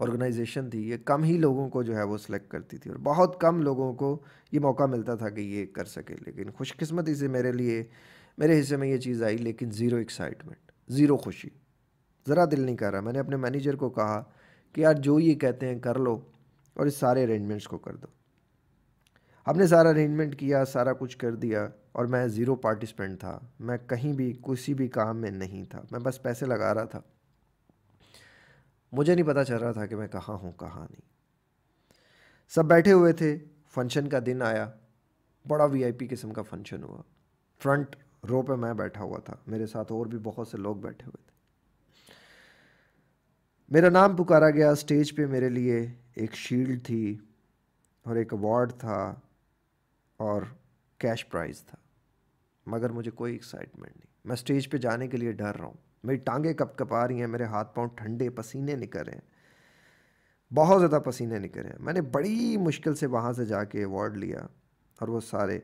A: ऑर्गेनाइजेशन थी ये कम ही लोगों को जो है वो सिलेक्ट करती थी और बहुत कम लोगों को ये मौका मिलता था कि ये कर सके लेकिन खुशकस्मती से मेरे लिए मेरे हिस्से में ये चीज़ आई लेकिन ज़ीरो एक्साइटमेंट ज़ीरो खुशी ज़रा दिल नहीं कर रहा मैंने अपने मैनेजर को कहा कि यार जो ये कहते हैं कर लो और इस सारे अरेंजमेंट्स को कर दो हमने सारा अरेंजमेंट किया सारा कुछ कर दिया और मैं ज़ीरो पार्टिसिपेंट था मैं कहीं भी किसी भी काम में नहीं था मैं बस पैसे लगा रहा था मुझे नहीं पता चल रहा था कि मैं कहाँ हूँ कहाँ नहीं सब बैठे हुए थे फंक्शन का दिन आया बड़ा वीआईपी किस्म का फंक्शन हुआ फ्रंट रो पे मैं बैठा हुआ था मेरे साथ और भी बहुत से लोग बैठे हुए थे मेरा नाम पुकारा गया स्टेज पे मेरे लिए एक शील्ड थी और एक अवार्ड था और कैश प्राइज़ था मगर मुझे कोई एक्साइटमेंट नहीं मैं स्टेज पे जाने के लिए डर रहा हूँ मेरी टांगे कप कप आ रही हैं मेरे हाथ पांव ठंडे पसीने निकल रहे हैं बहुत ज़्यादा पसीने निकल रहे हैं मैंने बड़ी मुश्किल से वहाँ से जाके अवार्ड लिया और वो सारे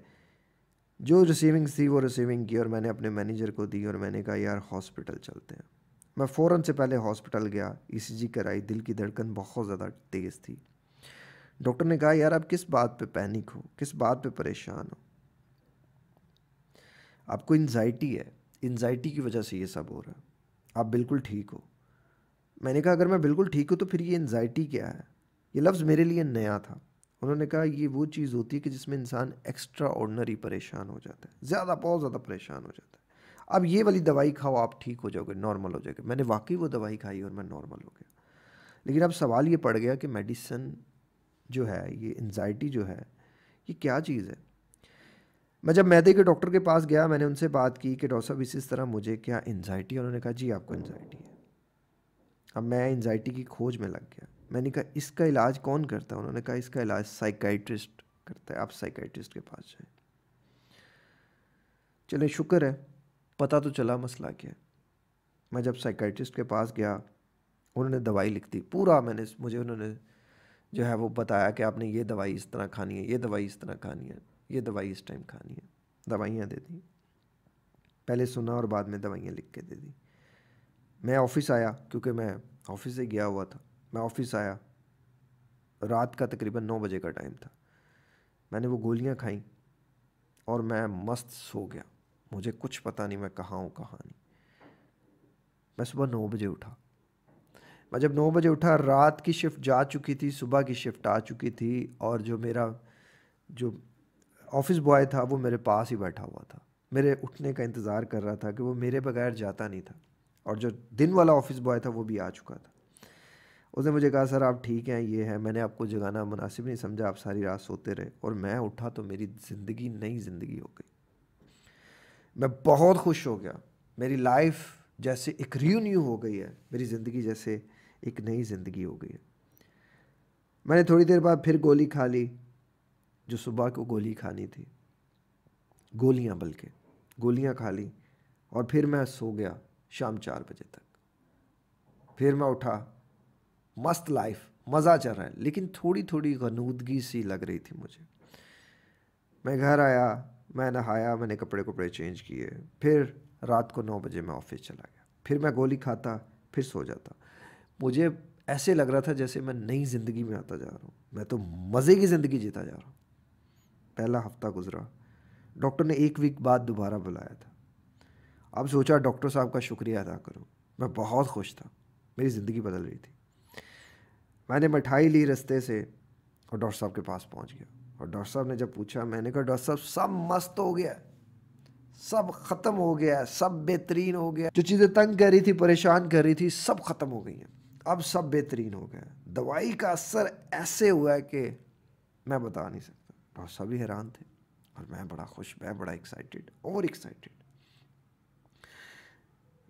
A: जो रिसीविंग्स थी वो रिसीविंग की और मैंने अपने मैनेजर को दी और मैंने कहा यार हॉस्पिटल चलते हैं मैं फ़ौर से पहले हॉस्पिटल गया ई e कराई दिल की धड़कन बहुत ज़्यादा तेज़ थी डॉक्टर ने कहा यार आप किस बात पे पैनिक हो किस बात पे परेशान हो आपको इन्जाइटी है इन्जाइटी की वजह से ये सब हो रहा है आप बिल्कुल ठीक हो मैंने कहा अगर मैं बिल्कुल ठीक हूँ तो फिर ये इन्जाइटी क्या है ये लफ्ज़ मेरे लिए नया था उन्होंने कहा ये वो चीज़ होती है कि जिसमें इंसान एक्स्ट्रा ऑर्डनरी परेशान हो जाता है ज़्यादा बहुत ज़्यादा परेशान हो जाता है अब ये वाली दवाई खाओ आप ठीक हो जाओगे नॉर्मल हो जाओगे मैंने वाकई वो दवाई खाई और मैं नॉर्मल हो गया लेकिन अब सवाल ये पड़ गया कि मेडिसन जो है ये एनजाइटी जो है ये क्या चीज़ है मैं जब मैदे के डॉक्टर के पास गया मैंने उनसे बात की कि डॉक्टर साहब इसी तरह मुझे क्या एनजाइटी उन्होंने कहा जी आपको एनजाइटी है अब मैं एनजाइटी की खोज में लग गया मैंने कहा इसका इलाज कौन करता है उन्होंने कहा इसका इलाज साइकाइट्रिस्ट करता है आप साइकाइट्रिस्ट के पास जाए चले शुक्र है पता तो चला मसला क्या है मैं जब साइकाइट्रिस्ट के पास गया उन्होंने दवाई लिख दी पूरा मैंने मुझे उन्होंने जो है वो बताया कि आपने ये दवाई इस तरह खानी है ये दवाई इस तरह खानी है ये दवाई इस टाइम खानी है दवाइयाँ दे दी पहले सुना और बाद में दवाइयाँ लिख के दे दी मैं ऑफिस आया क्योंकि मैं ऑफिस से गया हुआ था मैं ऑफिस आया रात का तकरीबन नौ बजे का टाइम था मैंने वो गोलियां खाई और मैं मस्त सो गया मुझे कुछ पता नहीं मैं कहाँ हूँ कहाँ नहीं मैं सुबह नौ बजे उठा मैं जब नौ बजे उठा रात की शिफ्ट जा चुकी थी सुबह की शिफ्ट आ चुकी थी और जो मेरा जो ऑफिस बॉय था वो मेरे पास ही बैठा हुआ था मेरे उठने का इंतज़ार कर रहा था कि वो मेरे बगैर जाता नहीं था और जो दिन वाला ऑफिस बॉय था वो भी आ चुका था उसने मुझे कहा सर आप ठीक हैं ये है मैंने आपको जगाना मुनासिब नहीं समझा आप सारी रात सोते रहे और मैं उठा तो मेरी ज़िंदगी नई ज़िंदगी हो गई मैं बहुत खुश हो गया मेरी लाइफ जैसे एक रीन्यू हो गई है मेरी ज़िंदगी जैसे एक नई ज़िंदगी हो गई है मैंने थोड़ी देर बाद फिर गोली खा ली जो सुबह को गोली खानी थी गोलियां बल्कि गोलियां खा ली और फिर मैं सो गया शाम चार बजे तक फिर मैं उठा मस्त लाइफ मज़ा चल रहा है लेकिन थोड़ी थोड़ी गनूदगी सी लग रही थी मुझे मैं घर आया मैं नहाया मैंने कपड़े कपड़े चेंज किए फिर रात को नौ बजे मैं ऑफिस चला गया फिर मैं गोली खाता फिर सो जाता मुझे ऐसे लग रहा था जैसे मैं नई ज़िंदगी में आता जा रहा हूँ मैं तो मज़े की ज़िंदगी जीता जा रहा हूँ पहला हफ्ता गुजरा डॉक्टर ने एक वीक बाद दोबारा बुलाया था अब सोचा डॉक्टर साहब का शुक्रिया अदा करूँ मैं बहुत खुश था मेरी ज़िंदगी बदल रही थी मैंने मिठाई ली रस्ते से और डॉक्टर साहब के पास पहुंच गया और डॉक्टर साहब ने जब पूछा मैंने कहा डॉक्टर साहब सब मस्त हो गया सब ख़त्म हो गया सब बेहतरीन हो गया जो चीज़ें तंग कर रही थी परेशान कर रही थी सब ख़त्म हो गई हैं अब सब बेहतरीन हो गया दवाई का असर ऐसे हुआ है कि मैं बता नहीं सकता डॉक्टर साहब भी हैरान थे और मैं बड़ा खुश मैं बड़ा एक्साइटेड और एक्साइटेड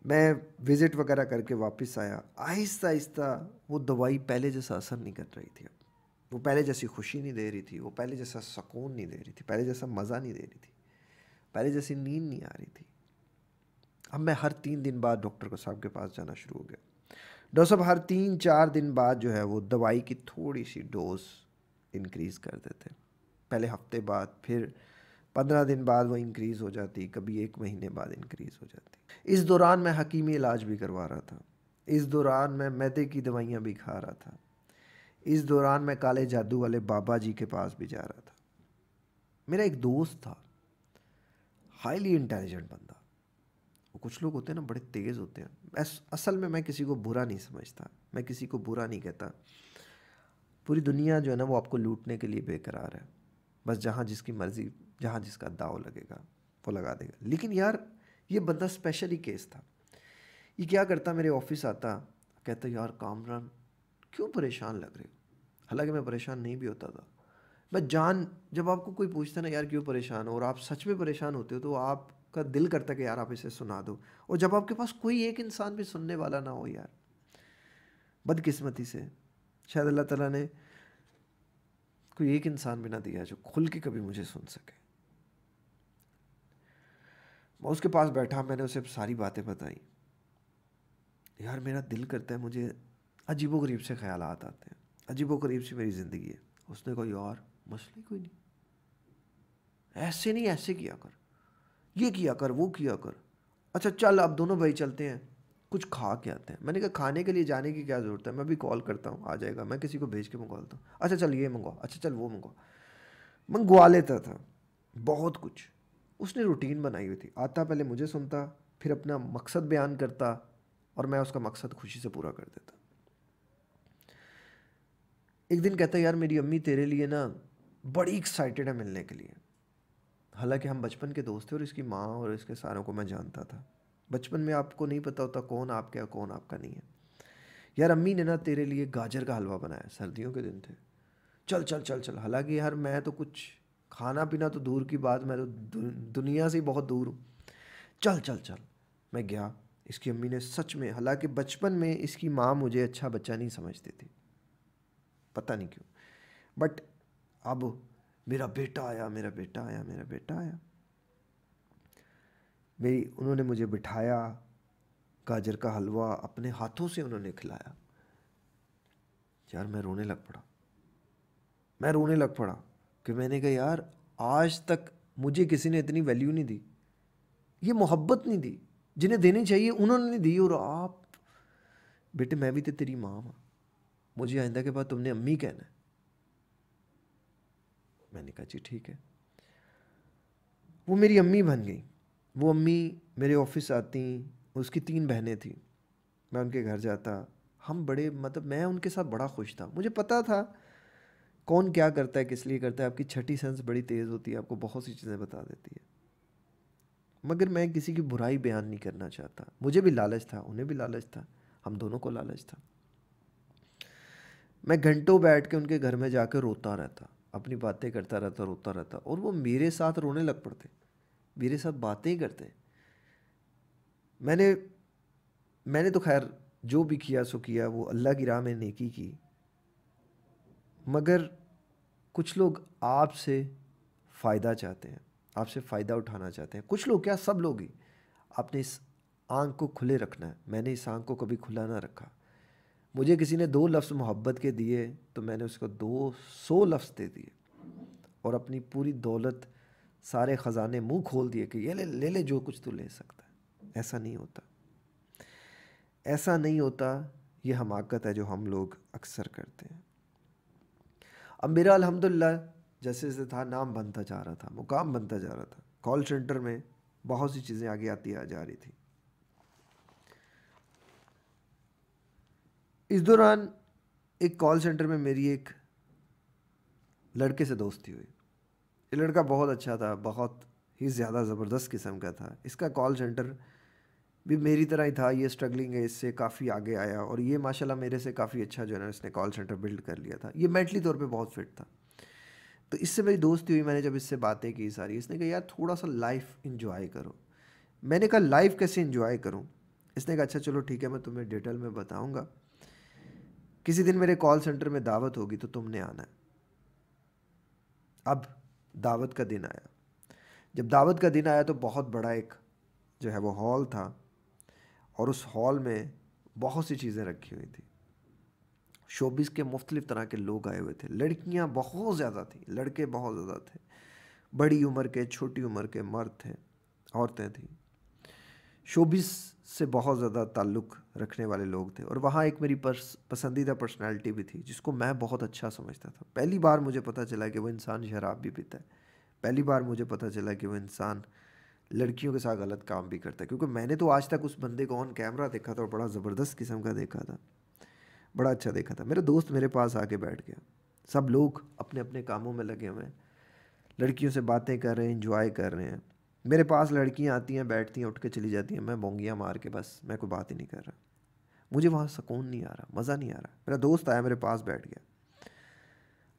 A: मैं विज़िट वगैरह करके वापस आया आहिस्ता आहिस्ता वो दवाई पहले जैसा असर नहीं कर रही थी वो पहले जैसी खुशी नहीं दे रही थी वो पहले जैसा सुकून नहीं दे रही थी पहले जैसा मज़ा नहीं दे रही थी पहले जैसी नींद नहीं आ रही थी अब मैं हर तीन दिन बाद डॉक्टर को साहब के पास जाना शुरू हो गया डॉक्टर साहब हर तीन चार दिन बाद जो है वो दवाई की थोड़ी सी डोज इनक्रीज़ कर देते पहले हफ्ते बाद फिर पंद्रह दिन बाद वो इंक्रीज़ हो जाती कभी एक महीने बाद इंक्रीज़ हो जाती इस दौरान मैं हकीमी इलाज भी करवा रहा था इस दौरान मैं मैदे की दवाइयाँ भी खा रहा था इस दौरान मैं काले जादू वाले बाबा जी के पास भी जा रहा था मेरा एक दोस्त था हाईली इंटेलिजेंट बंदा वो कुछ लोग होते हैं ना बड़े तेज़ होते हैं असल में मैं किसी को बुरा नहीं समझता मैं किसी को बुरा नहीं कहता पूरी दुनिया जो है ना वो आपको लूटने के लिए बेकरार है बस जहाँ जिसकी मर्ज़ी जहाँ जिसका दाव लगेगा वो लगा देगा लेकिन यार ये बंदा स्पेशल ही केस था ये क्या करता मेरे ऑफिस आता कहता यार कामरान क्यों परेशान लग रहे हो हालांकि मैं परेशान नहीं भी होता था मैं जान जब आपको कोई पूछता ना यार क्यों परेशान हो और आप सच में परेशान होते हो तो आपका दिल करता है कि यार आप इसे सुना दो और जब आपके पास कोई एक इंसान भी सुनने वाला ना हो यार बदकिस्मती से शायद अल्लाह ताला ने कोई एक इंसान भी ना दिया जो खुल के कभी मुझे सुन सके मैं उसके पास बैठा मैंने उसे सारी बातें बताई यार मेरा दिल करता है मुझे अजीबो गरीब से ख्याल आते हैं अजीबो गरीब सी मेरी ज़िंदगी है उसने कोई और मसला कोई नहीं ऐसे नहीं ऐसे किया कर ये किया कर वो किया कर अच्छा चल अब दोनों भाई चलते हैं कुछ खा के आते हैं मैंने कहा खाने के लिए जाने की क्या ज़रूरत है मैं भी कॉल करता हूँ आ जाएगा मैं किसी को भेज के मंगवा देता हूँ अच्छा चल ये मंगवाओ अच्छा चल वो मंगवाओ मंगवा लेता था बहुत कुछ उसने रूटीन बनाई हुई थी आता पहले मुझे सुनता फिर अपना मकसद बयान करता और मैं उसका मकसद खुशी से पूरा कर देता एक दिन कहता यार मेरी अम्मी तेरे लिए ना बड़ी एक्साइटेड है मिलने के लिए हालांकि हम बचपन के दोस्त थे और इसकी माँ और इसके सारों को मैं जानता था बचपन में आपको नहीं पता होता कौन आपका है कौन आपका नहीं है यार अम्मी ने ना तेरे लिए गाजर का हलवा बनाया सर्दियों के दिन थे चल चल चल चल हालांकि यार मैं तो कुछ खाना पीना तो दूर की बात मैं तो दुनिया से ही बहुत दूर हूँ चल चल चल मैं गया इसकी अम्मी ने सच में हालांकि बचपन में इसकी माँ मुझे अच्छा बच्चा नहीं समझती थी पता नहीं क्यों बट अब मेरा बेटा आया मेरा बेटा आया मेरा बेटा आया मेरी उन्होंने मुझे बिठाया गाजर का हलवा अपने हाथों से उन्होंने खिलाया यार मैं रोने लग पड़ा मैं रोने लग पड़ा कि मैंने कहा यार आज तक मुझे किसी ने इतनी वैल्यू नहीं दी ये मोहब्बत नहीं दी जिन्हें देनी चाहिए उन्होंने नहीं दी और आप बेटे मैं भी तो तेरी माँ हूँ मुझे आइंदा के बाद तुमने अम्मी कहना है मैंने कहा जी ठीक है वो मेरी अम्मी बन गई वो अम्मी मेरे ऑफिस आती उसकी तीन बहनें थीं मैं उनके घर जाता हम बड़े मतलब मैं उनके साथ बड़ा खुश था मुझे पता था कौन क्या करता है किस लिए करता है आपकी छठी सेंस बड़ी तेज़ होती है आपको बहुत सी चीज़ें बता देती है मगर मैं किसी की बुराई बयान नहीं करना चाहता मुझे भी लालच था उन्हें भी लालच था हम दोनों को लालच था मैं घंटों बैठ के उनके घर में जाकर रोता रहता अपनी बातें करता रहता रोता रहता और वो मेरे साथ रोने लग पड़ते मेरे साथ बातें ही करते हैं मैंने मैंने तो खैर जो भी किया सो किया वो अल्लाह की राह में नेकी की मगर कुछ लोग आपसे फ़ायदा चाहते हैं आपसे फ़ायदा उठाना चाहते हैं कुछ लोग क्या सब लोग ही आपने इस आंख को खुले रखना है मैंने इस आंख को कभी खुला ना रखा मुझे किसी ने दो लफ्ज़ मोहब्बत के दिए तो मैंने उसको दो सौ लफ्ज़ दे दिए और अपनी पूरी दौलत सारे ख़जाने मुंह खोल दिए कि ये ले ले ले जो कुछ तू ले सकता है ऐसा नहीं होता ऐसा नहीं होता ये हमाकत है जो हम लोग अक्सर करते हैं अब मेरा अलहमदिल्ला जैसे जैसे था नाम बनता जा रहा था मुकाम बनता जा रहा था कॉल सेंटर में बहुत सी चीज़ें आगे आती आ जा रही थी इस दौरान एक कॉल सेंटर में मेरी एक लड़के से दोस्ती हुई ये लड़का बहुत अच्छा था बहुत ही ज़्यादा ज़बरदस्त किस्म का था इसका कॉल सेंटर भी मेरी तरह ही था ये स्ट्रगलिंग है इससे काफ़ी आगे आया और ये माशाल्लाह मेरे से काफ़ी अच्छा जो है ना इसने कॉल सेंटर बिल्ड कर लिया था ये मेंटली तौर पे बहुत फिट था तो इससे मेरी दोस्ती हुई मैंने जब इससे बातें की सारी इसने कहा यार थोड़ा सा लाइफ इन्जॉय करो मैंने कहा लाइफ कैसे इन्जॉय करूँ इसने कहा अच्छा चलो ठीक है मैं तुम्हें डिटेल में बताऊँगा किसी दिन मेरे कॉल सेंटर में दावत होगी तो तुमने आना है अब दावत का दिन आया जब दावत का दिन आया तो बहुत बड़ा एक जो है वो हॉल था और उस हॉल में बहुत सी चीज़ें रखी हुई थी शोबिस के मुख्तलिफ़ तरह के लोग आए हुए थे लड़कियाँ बहुत ज़्यादा थी लड़के बहुत ज़्यादा थे बड़ी उम्र के छोटी उम्र के मर्द थे औरतें थी शोबिस से बहुत ज़्यादा ताल्लुक़ रखने वाले लोग थे और वहाँ एक मेरी पर्स पसंदीदा पर्सनैलिटी भी थी जिसको मैं बहुत अच्छा समझता था पहली बार मुझे पता चला कि वो इंसान शराब भी पीता है पहली बार मुझे पता चला कि वो इंसान लड़कियों के साथ गलत काम भी करता है क्योंकि मैंने तो आज तक उस बंदे को ऑन कैमरा देखा था और बड़ा ज़बरदस्त किस्म का देखा था बड़ा अच्छा देखा था मेरा दोस्त मेरे पास आके बैठ गया सब लोग अपने अपने कामों में लगे हुए हैं लड़कियों से बातें कर रहे हैं इंजॉय कर रहे हैं मेरे पास लड़कियाँ आती हैं बैठती हैं उठ के चली जाती हैं मैं बोंगियाँ मार के बस मैं कोई बात ही नहीं कर रहा मुझे वहाँ सुकून नहीं आ रहा मज़ा नहीं आ रहा मेरा दोस्त आया मेरे पास बैठ गया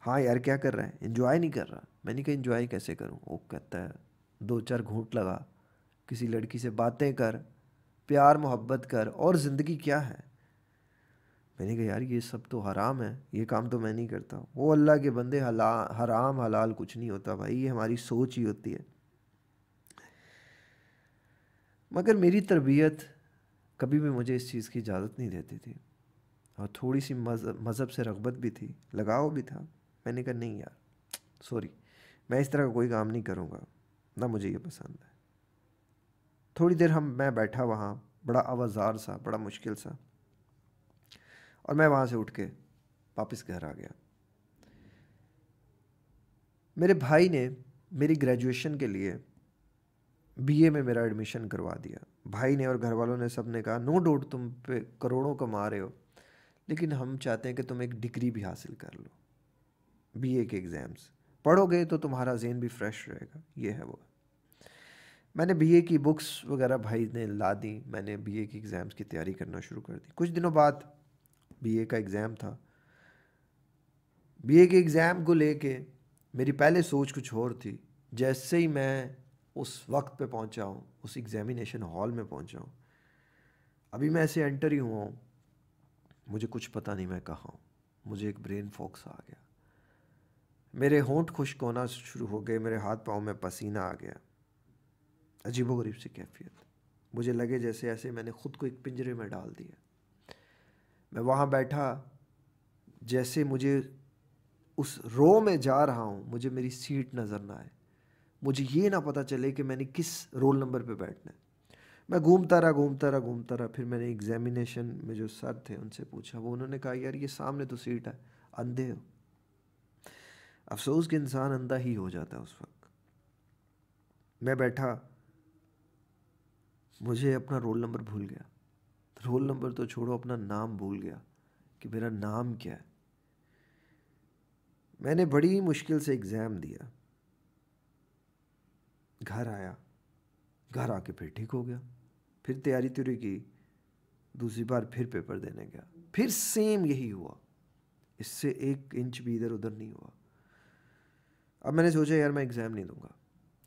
A: हाँ यार क्या कर रहा है इन्जॉय नहीं कर रहा मैंने कहा इन्जॉय कैसे करूँ वो कहता है दो चार घूंट लगा किसी लड़की से बातें कर प्यार मोहब्बत कर और ज़िंदगी क्या है मैंने कहा यार ये सब तो हराम है ये काम तो मैं नहीं करता वो अल्लाह के बंदे हला हराम हलाल कुछ नहीं होता भाई ये हमारी सोच ही होती है मगर मेरी तरबियत कभी भी मुझे इस चीज़ की इजाज़त नहीं देती थी और थोड़ी सी मज़हब मज़हब से रगबत भी थी लगाव भी था मैंने कहा नहीं यार सॉरी मैं इस तरह का कोई काम नहीं करूँगा ना मुझे ये पसंद है थोड़ी देर हम मैं बैठा वहाँ बड़ा आवाज़ार सा बड़ा मुश्किल सा और मैं वहाँ से उठ के वापस घर आ गया मेरे भाई ने मेरी ग्रेजुएशन के लिए बीए में मेरा एडमिशन करवा दिया भाई ने और घर वालों ने सब ने कहा नो डाउट तुम पे करोड़ों कमा रहे हो लेकिन हम चाहते हैं कि तुम एक डिग्री भी हासिल कर लो बीए के एग्ज़ाम्स पढ़ोगे तो तुम्हारा जेन भी फ्रेश रहेगा ये है वो मैंने बीए की बुक्स वगैरह भाई ने ला दी मैंने बीए की एग्ज़ाम्स की तैयारी करना शुरू कर दी कुछ दिनों बाद बीए का एग्ज़ाम था बीए के एग्ज़ाम को लेके मेरी पहले सोच कुछ और थी जैसे ही मैं उस वक्त पे पहुंचा हूँ उस एग्ज़ामिनेशन हॉल में पहुंचा हूँ अभी मैं ऐसे एंटर ही हुआ हूँ मुझे कुछ पता नहीं मैं कहाँ हूँ मुझे एक ब्रेन फॉक्स आ गया मेरे होंठ खुश्क होना शुरू हो गए मेरे हाथ पाँव में पसीना आ गया गरीब सी कैफियत मुझे लगे जैसे ऐसे मैंने ख़ुद को एक पिंजरे में डाल दिया मैं वहाँ बैठा जैसे मुझे उस रो में जा रहा हूँ मुझे मेरी सीट नज़र ना आए मुझे ये ना पता चले कि मैंने किस रोल नंबर पे बैठना है मैं घूमता रहा घूमता रहा घूमता रहा फिर मैंने एग्जामिनेशन में जो सर थे उनसे पूछा वो उन्होंने कहा यार ये सामने तो सीट है अंधे हो अफसोस कि इंसान अंधा ही हो जाता है उस वक्त मैं बैठा मुझे अपना रोल नंबर भूल गया रोल नंबर तो छोड़ो अपना नाम भूल गया कि मेरा नाम क्या है मैंने बड़ी मुश्किल से एग्ज़ाम दिया घर आया घर आके फिर ठीक हो गया फिर तैयारी त्यूरी की दूसरी बार फिर पेपर देने गया फिर सेम यही हुआ इससे एक इंच भी इधर उधर नहीं हुआ अब मैंने सोचा यार मैं एग्ज़ाम नहीं दूंगा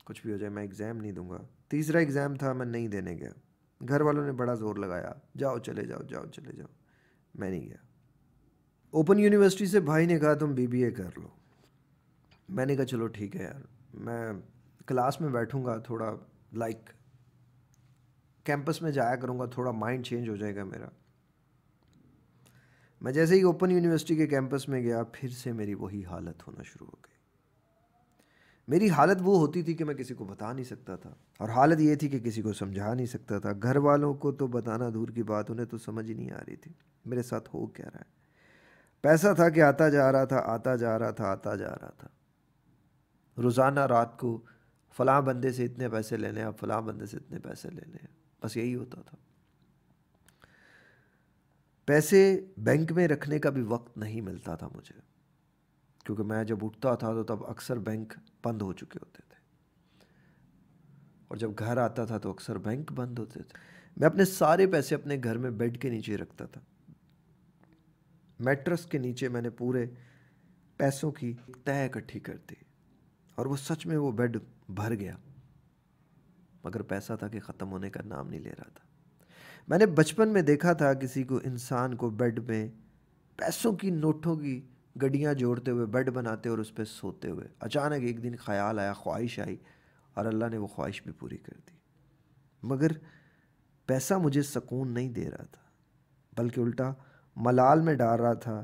A: कुछ भी हो जाए मैं एग्ज़ाम नहीं दूंगा तीसरा एग्ज़ाम था मैं नहीं देने गया घर वालों ने बड़ा ज़ोर लगाया जाओ चले जाओ जाओ चले जाओ मैं नहीं गया ओपन यूनिवर्सिटी से भाई ने कहा तुम बीबीए कर लो मैंने कहा चलो ठीक है यार मैं क्लास में बैठूंगा थोड़ा लाइक like, कैंपस में जाया करूँगा थोड़ा माइंड चेंज हो जाएगा मेरा मैं जैसे ही ओपन यूनिवर्सिटी के कैंपस में गया फिर से मेरी वही हालत होना शुरू हो गई मेरी हालत वो होती थी कि मैं किसी को बता नहीं सकता था और हालत ये थी कि किसी को समझा नहीं सकता था घर वालों को तो बताना दूर की बात उन्हें तो समझ ही नहीं आ रही थी मेरे साथ हो क्या रहा है पैसा था कि आता जा रहा था आता जा रहा था आता जा रहा था रोज़ाना रात को फ़लाँ बंदे से इतने पैसे लेने हैं फ़लाँ बंदे से इतने पैसे लेने हैं बस यही होता था पैसे बैंक में रखने का भी वक्त नहीं मिलता था मुझे क्योंकि मैं जब उठता था तो तब अक्सर बैंक बंद हो चुके होते थे और जब घर आता था तो अक्सर बैंक बंद होते थे मैं अपने सारे पैसे अपने घर में बेड के नीचे रखता था मेट्रस के नीचे मैंने पूरे पैसों की तय इकट्ठी कर दी और वो सच में वो बेड भर गया मगर पैसा था कि ख़त्म होने का नाम नहीं ले रहा था मैंने बचपन में देखा था किसी को इंसान को बेड में पैसों की नोटों की गड्डियाँ जोड़ते हुए बेड बनाते और उस पर सोते हुए अचानक एक दिन ख्याल आया ख्वाहिश आई और अल्लाह ने वो ख्वाहिश भी पूरी कर दी मगर पैसा मुझे सकून नहीं दे रहा था बल्कि उल्टा मलाल में डाल रहा था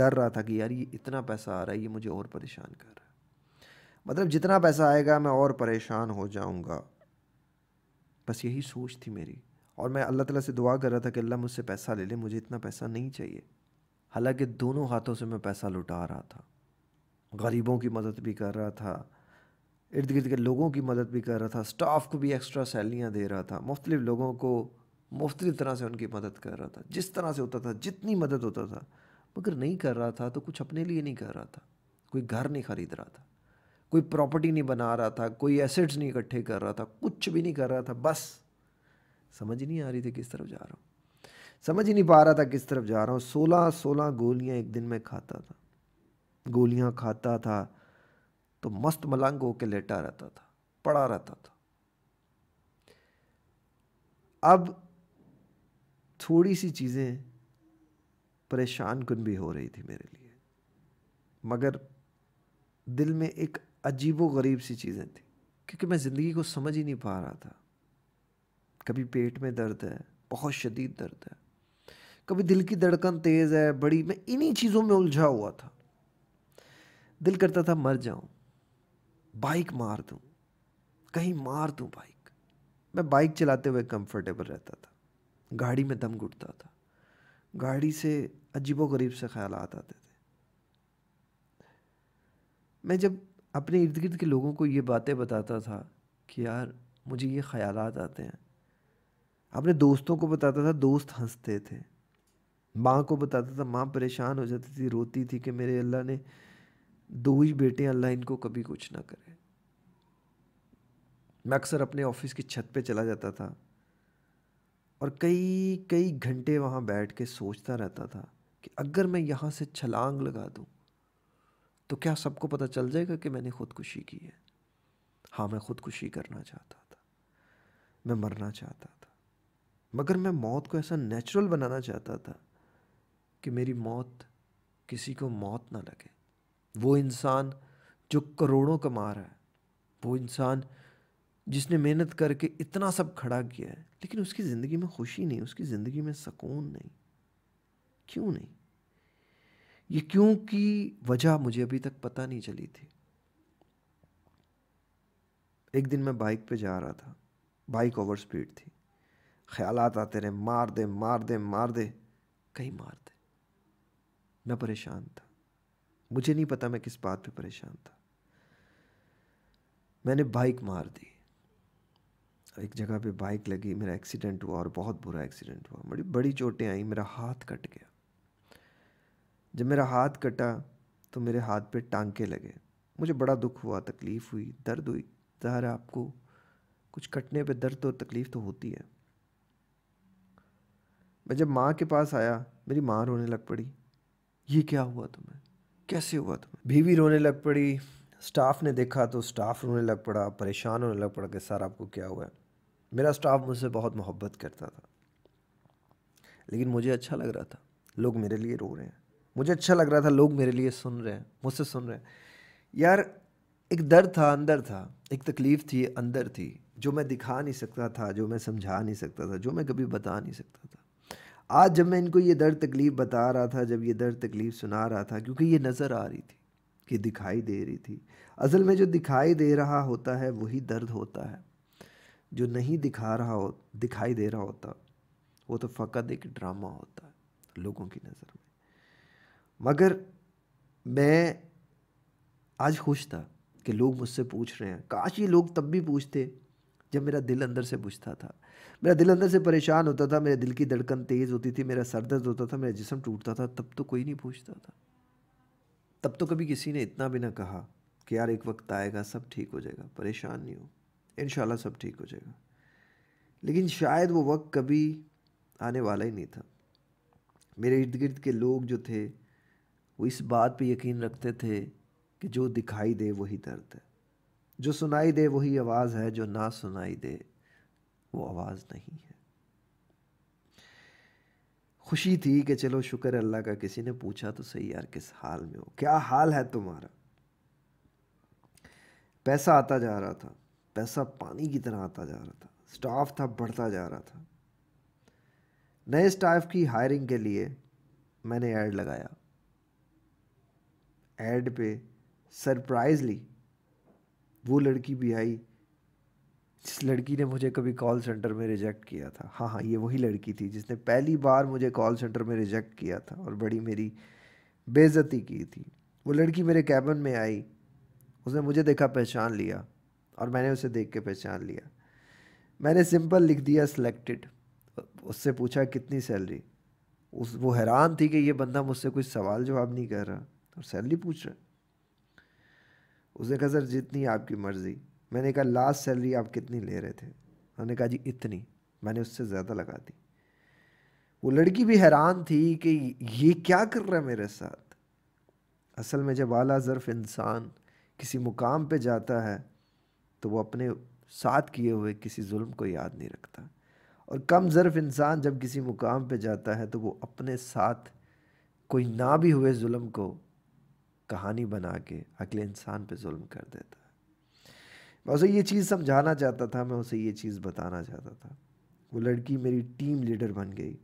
A: डर रहा था कि यार ये इतना पैसा आ रहा है ये मुझे और परेशान कर रहा मतलब जितना पैसा आएगा मैं और परेशान हो जाऊंगा बस यही सोच थी मेरी और मैं अल्लाह ताला से दुआ कर रहा था कि अल्लाह मुझसे पैसा ले ले मुझे इतना पैसा नहीं चाहिए हालांकि दोनों हाथों से मैं पैसा लुटा रहा था गरीबों की मदद भी कर रहा था इर्द गिर्द के लोगों की मदद भी कर रहा था स्टाफ को भी एक्स्ट्रा सैलरियाँ दे रहा था मुख्तलिफ लोगों को मुख्तलिफ तरह से उनकी मदद कर रहा था जिस तरह से होता था जितनी मदद होता था मगर नहीं कर रहा था तो कुछ अपने लिए नहीं कर रहा था कोई घर नहीं ख़रीद रहा था कोई प्रॉपर्टी नहीं बना रहा था कोई एसेट्स नहीं इकट्ठे कर रहा था कुछ भी नहीं कर रहा था बस समझ नहीं आ रही थी किस तरफ जा रहा हूँ समझ ही नहीं पा रहा था किस तरफ जा रहा हूँ सोलह सोलह गोलियाँ एक दिन में खाता था गोलियाँ खाता था तो मस्त मलंग होकर लेटा रहता था पड़ा रहता था अब थोड़ी सी चीज़ें परेशान कन भी हो रही थी मेरे लिए मगर दिल में एक अजीबो गरीब सी चीज़ें थी क्योंकि मैं ज़िंदगी को समझ ही नहीं पा रहा था कभी पेट में दर्द है बहुत शदीद दर्द है कभी दिल की धड़कन तेज़ है बड़ी मैं इन्हीं चीज़ों में उलझा हुआ था दिल करता था मर जाऊं बाइक मार दूं कहीं मार दूं बाइक मैं बाइक चलाते हुए कंफर्टेबल रहता था गाड़ी में दम घुटता था गाड़ी से अजीबो गरीब से ख्याल आते थे मैं जब अपने इर्द गिर्द के लोगों को ये बातें बताता था कि यार मुझे ये ख्याल आते हैं अपने दोस्तों को बताता था दोस्त हंसते थे माँ को बताता था माँ परेशान हो जाती थी रोती थी कि मेरे अल्लाह ने दो ही बेटे अल्लाह इनको कभी कुछ ना करे मैं अक्सर अपने ऑफिस की छत पे चला जाता था और कई कई घंटे वहाँ बैठ के सोचता रहता था कि अगर मैं यहाँ से छलांग लगा दूँ तो क्या सबको पता चल जाएगा कि मैंने खुदकुशी की है हाँ मैं खुदकुशी करना चाहता था मैं मरना चाहता था मगर मैं मौत को ऐसा नेचुरल बनाना चाहता था कि मेरी मौत किसी को मौत ना लगे वो इंसान जो करोड़ों कमा रहा है वो इंसान जिसने मेहनत करके इतना सब खड़ा किया है लेकिन उसकी ज़िंदगी में खुशी नहीं उसकी ज़िंदगी में सुकून नहीं क्यों नहीं ये क्यों की वजह मुझे अभी तक पता नहीं चली थी एक दिन मैं बाइक पे जा रहा था बाइक ओवर स्पीड थी ख्याल आते रहे मार दे मार दे मार दे कहीं मार दे मैं परेशान था मुझे नहीं पता मैं किस बात पे परेशान था मैंने बाइक मार दी एक जगह पे बाइक लगी मेरा एक्सीडेंट हुआ और बहुत बुरा एक्सीडेंट हुआ बड़ी बड़ी चोटें आई मेरा हाथ कट गया जब मेरा हाथ कटा तो मेरे हाथ पे टांके लगे मुझे बड़ा दुख हुआ तकलीफ़ हुई दर्द हुई ज़ाहिर आपको कुछ कटने पे दर्द और तकलीफ़ तो होती है मैं जब माँ के पास आया मेरी माँ रोने लग पड़ी ये क्या हुआ तुम्हें कैसे हुआ तुम्हें बीवी रोने लग पड़ी स्टाफ ने देखा तो स्टाफ रोने लग पड़ा परेशान होने लग पड़ा कि सर आपको क्या हुआ है मेरा स्टाफ मुझसे बहुत मोहब्बत करता था लेकिन मुझे अच्छा लग रहा था लोग मेरे लिए रो रहे हैं मुझे अच्छा लग रहा था लोग मेरे लिए सुन रहे हैं मुझसे सुन रहे हैं यार एक दर्द था अंदर था एक तकलीफ़ थी अंदर थी जो मैं दिखा नहीं सकता था जो मैं समझा नहीं सकता था जो मैं कभी बता नहीं सकता था आज जब मैं इनको ये दर्द तकलीफ़ बता रहा था जब ये दर्द तकलीफ़ सुना रहा था क्योंकि ये नज़र आ रही थी कि दिखाई दे रही थी असल में जो दिखाई दे रहा होता है वही दर्द होता है जो नहीं दिखा रहा हो दिखाई दे रहा होता वो तो फ़कत एक ड्रामा होता है लोगों की नज़र में मगर मैं आज खुश था कि लोग मुझसे पूछ रहे हैं काश ये लोग तब भी पूछते जब मेरा दिल अंदर से पूछता था मेरा दिल अंदर से परेशान होता था मेरे दिल की धड़कन तेज़ होती थी मेरा सर दर्द होता था मेरा जिसम टूटता था तब तो कोई नहीं पूछता था तब तो कभी किसी ने इतना भी ना कहा कि यार एक वक्त आएगा सब ठीक हो जाएगा परेशान नहीं हो इन सब ठीक हो जाएगा लेकिन शायद वो वक्त कभी आने वाला ही नहीं था मेरे इर्द गिर्द के लोग जो थे वो इस बात पे यकीन रखते थे कि जो दिखाई दे वही दर्द है जो सुनाई दे वही आवाज़ है जो ना सुनाई दे वो आवाज़ नहीं है खुशी थी कि चलो शुक्र अल्लाह का किसी ने पूछा तो सही यार किस हाल में हो क्या हाल है तुम्हारा पैसा आता जा रहा था पैसा पानी की तरह आता जा रहा था स्टाफ था बढ़ता जा रहा था नए स्टाफ की हायरिंग के लिए मैंने ऐड लगाया एड पे सरप्राइजली वो लड़की भी आई जिस लड़की ने मुझे कभी कॉल सेंटर में रिजेक्ट किया था हाँ हाँ ये वही लड़की थी जिसने पहली बार मुझे कॉल सेंटर में रिजेक्ट किया था और बड़ी मेरी बेज़ती की थी वो लड़की मेरे कैबिन में आई उसने मुझे देखा पहचान लिया और मैंने उसे देख के पहचान लिया मैंने सिंपल लिख दिया सिलेक्टेड उससे पूछा कितनी सैलरी उस वो हैरान थी कि ये बंदा मुझसे कुछ सवाल जवाब नहीं कर रहा तो सैलरी पूछ रहे उसने कहा सर जितनी आपकी मर्ज़ी मैंने कहा लास्ट सैलरी आप कितनी ले रहे थे उन्होंने कहा जी इतनी मैंने उससे ज़्यादा लगा दी वो लड़की भी हैरान थी कि ये क्या कर रहा है मेरे साथ असल में जब आला ज़र्फ इंसान किसी मुकाम पे जाता है तो वो अपने साथ किए हुए किसी जुल्म को याद नहीं रखता और कम ज़र्फ इंसान जब किसी मुकाम पे जाता है तो वो अपने साथ कोई ना भी हुए जुल्म को कहानी बना के अगले इंसान पे जुल्म कर देता है मैं उसे ये चीज़ समझाना चाहता था मैं उसे ये चीज़ बताना चाहता था वो लड़की मेरी टीम लीडर बन गई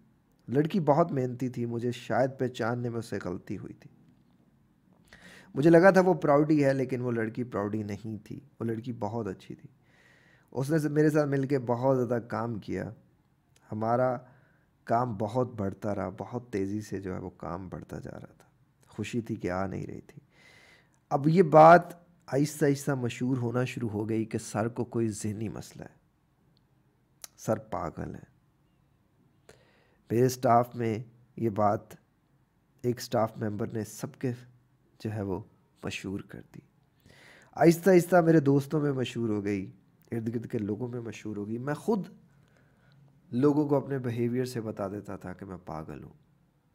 A: लड़की बहुत मेहनती थी मुझे शायद पहचानने में उससे गलती हुई थी मुझे लगा था वो प्राउडी है लेकिन वो लड़की प्राउडी नहीं थी वो लड़की बहुत अच्छी थी उसने मेरे साथ मिलके बहुत ज़्यादा काम किया हमारा काम बहुत बढ़ता रहा बहुत तेज़ी से जो है वो काम बढ़ता जा रहा था खुशी थी कि आ नहीं रही थी अब ये बात आहिस्ता आहिस्ता मशहूर होना शुरू हो गई कि सर को कोई जहनी मसला है सर पागल है मेरे स्टाफ में ये बात एक स्टाफ मेंबर ने सबके जो है वो मशहूर कर दी आहिस्ता आहिस्ता मेरे दोस्तों में मशहूर हो गई इर्द गिर्द के लोगों में मशहूर हो गई मैं ख़ुद लोगों को अपने बिहेवियर से बता देता था कि मैं पागल हूँ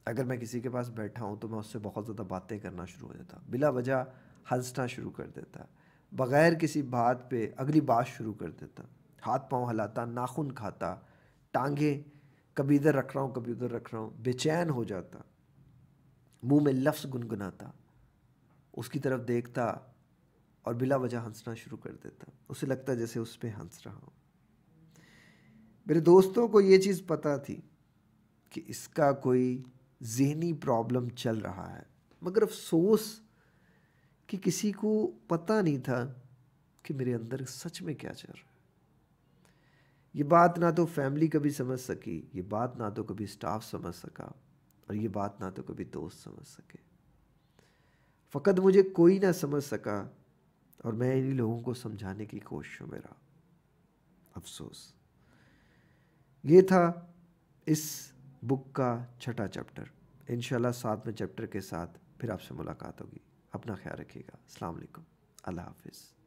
A: अगर मैं किसी के पास बैठा हूँ तो मैं उससे बहुत ज़्यादा बातें करना शुरू हो जाता बिला वजह हंसना शुरू कर देता बग़ैर किसी बात पे अगली बात शुरू कर देता हाथ पाँव हलाता नाखून खाता टांगे कभी इधर रख रहा हूँ कभी उधर रख रहा हूँ बेचैन हो जाता मुंह में लफ्ज़ गुनगुनाता उसकी तरफ देखता और बिला वजह हंसना शुरू कर देता उसे लगता जैसे उस पर हंस रहा हूँ मेरे दोस्तों को ये चीज़ पता थी कि इसका कोई जहनी प्रॉब्लम चल रहा है मगर अफसोस कि किसी को पता नहीं था कि मेरे अंदर सच में क्या चल रहा है ये बात ना तो फैमिली कभी समझ सकी ये बात ना तो कभी स्टाफ समझ सका और ये बात ना तो कभी दोस्त समझ सके फ़कत मुझे कोई ना समझ सका और मैं इन्हीं लोगों को समझाने की कोशिशों में रहा अफसोस ये था इस बुक का छठा चैप्टर इन सातवें चैप्टर के साथ फिर आपसे मुलाकात होगी अपना ख्याल रखिएगा अलैक्म अल्लाह हाफिज़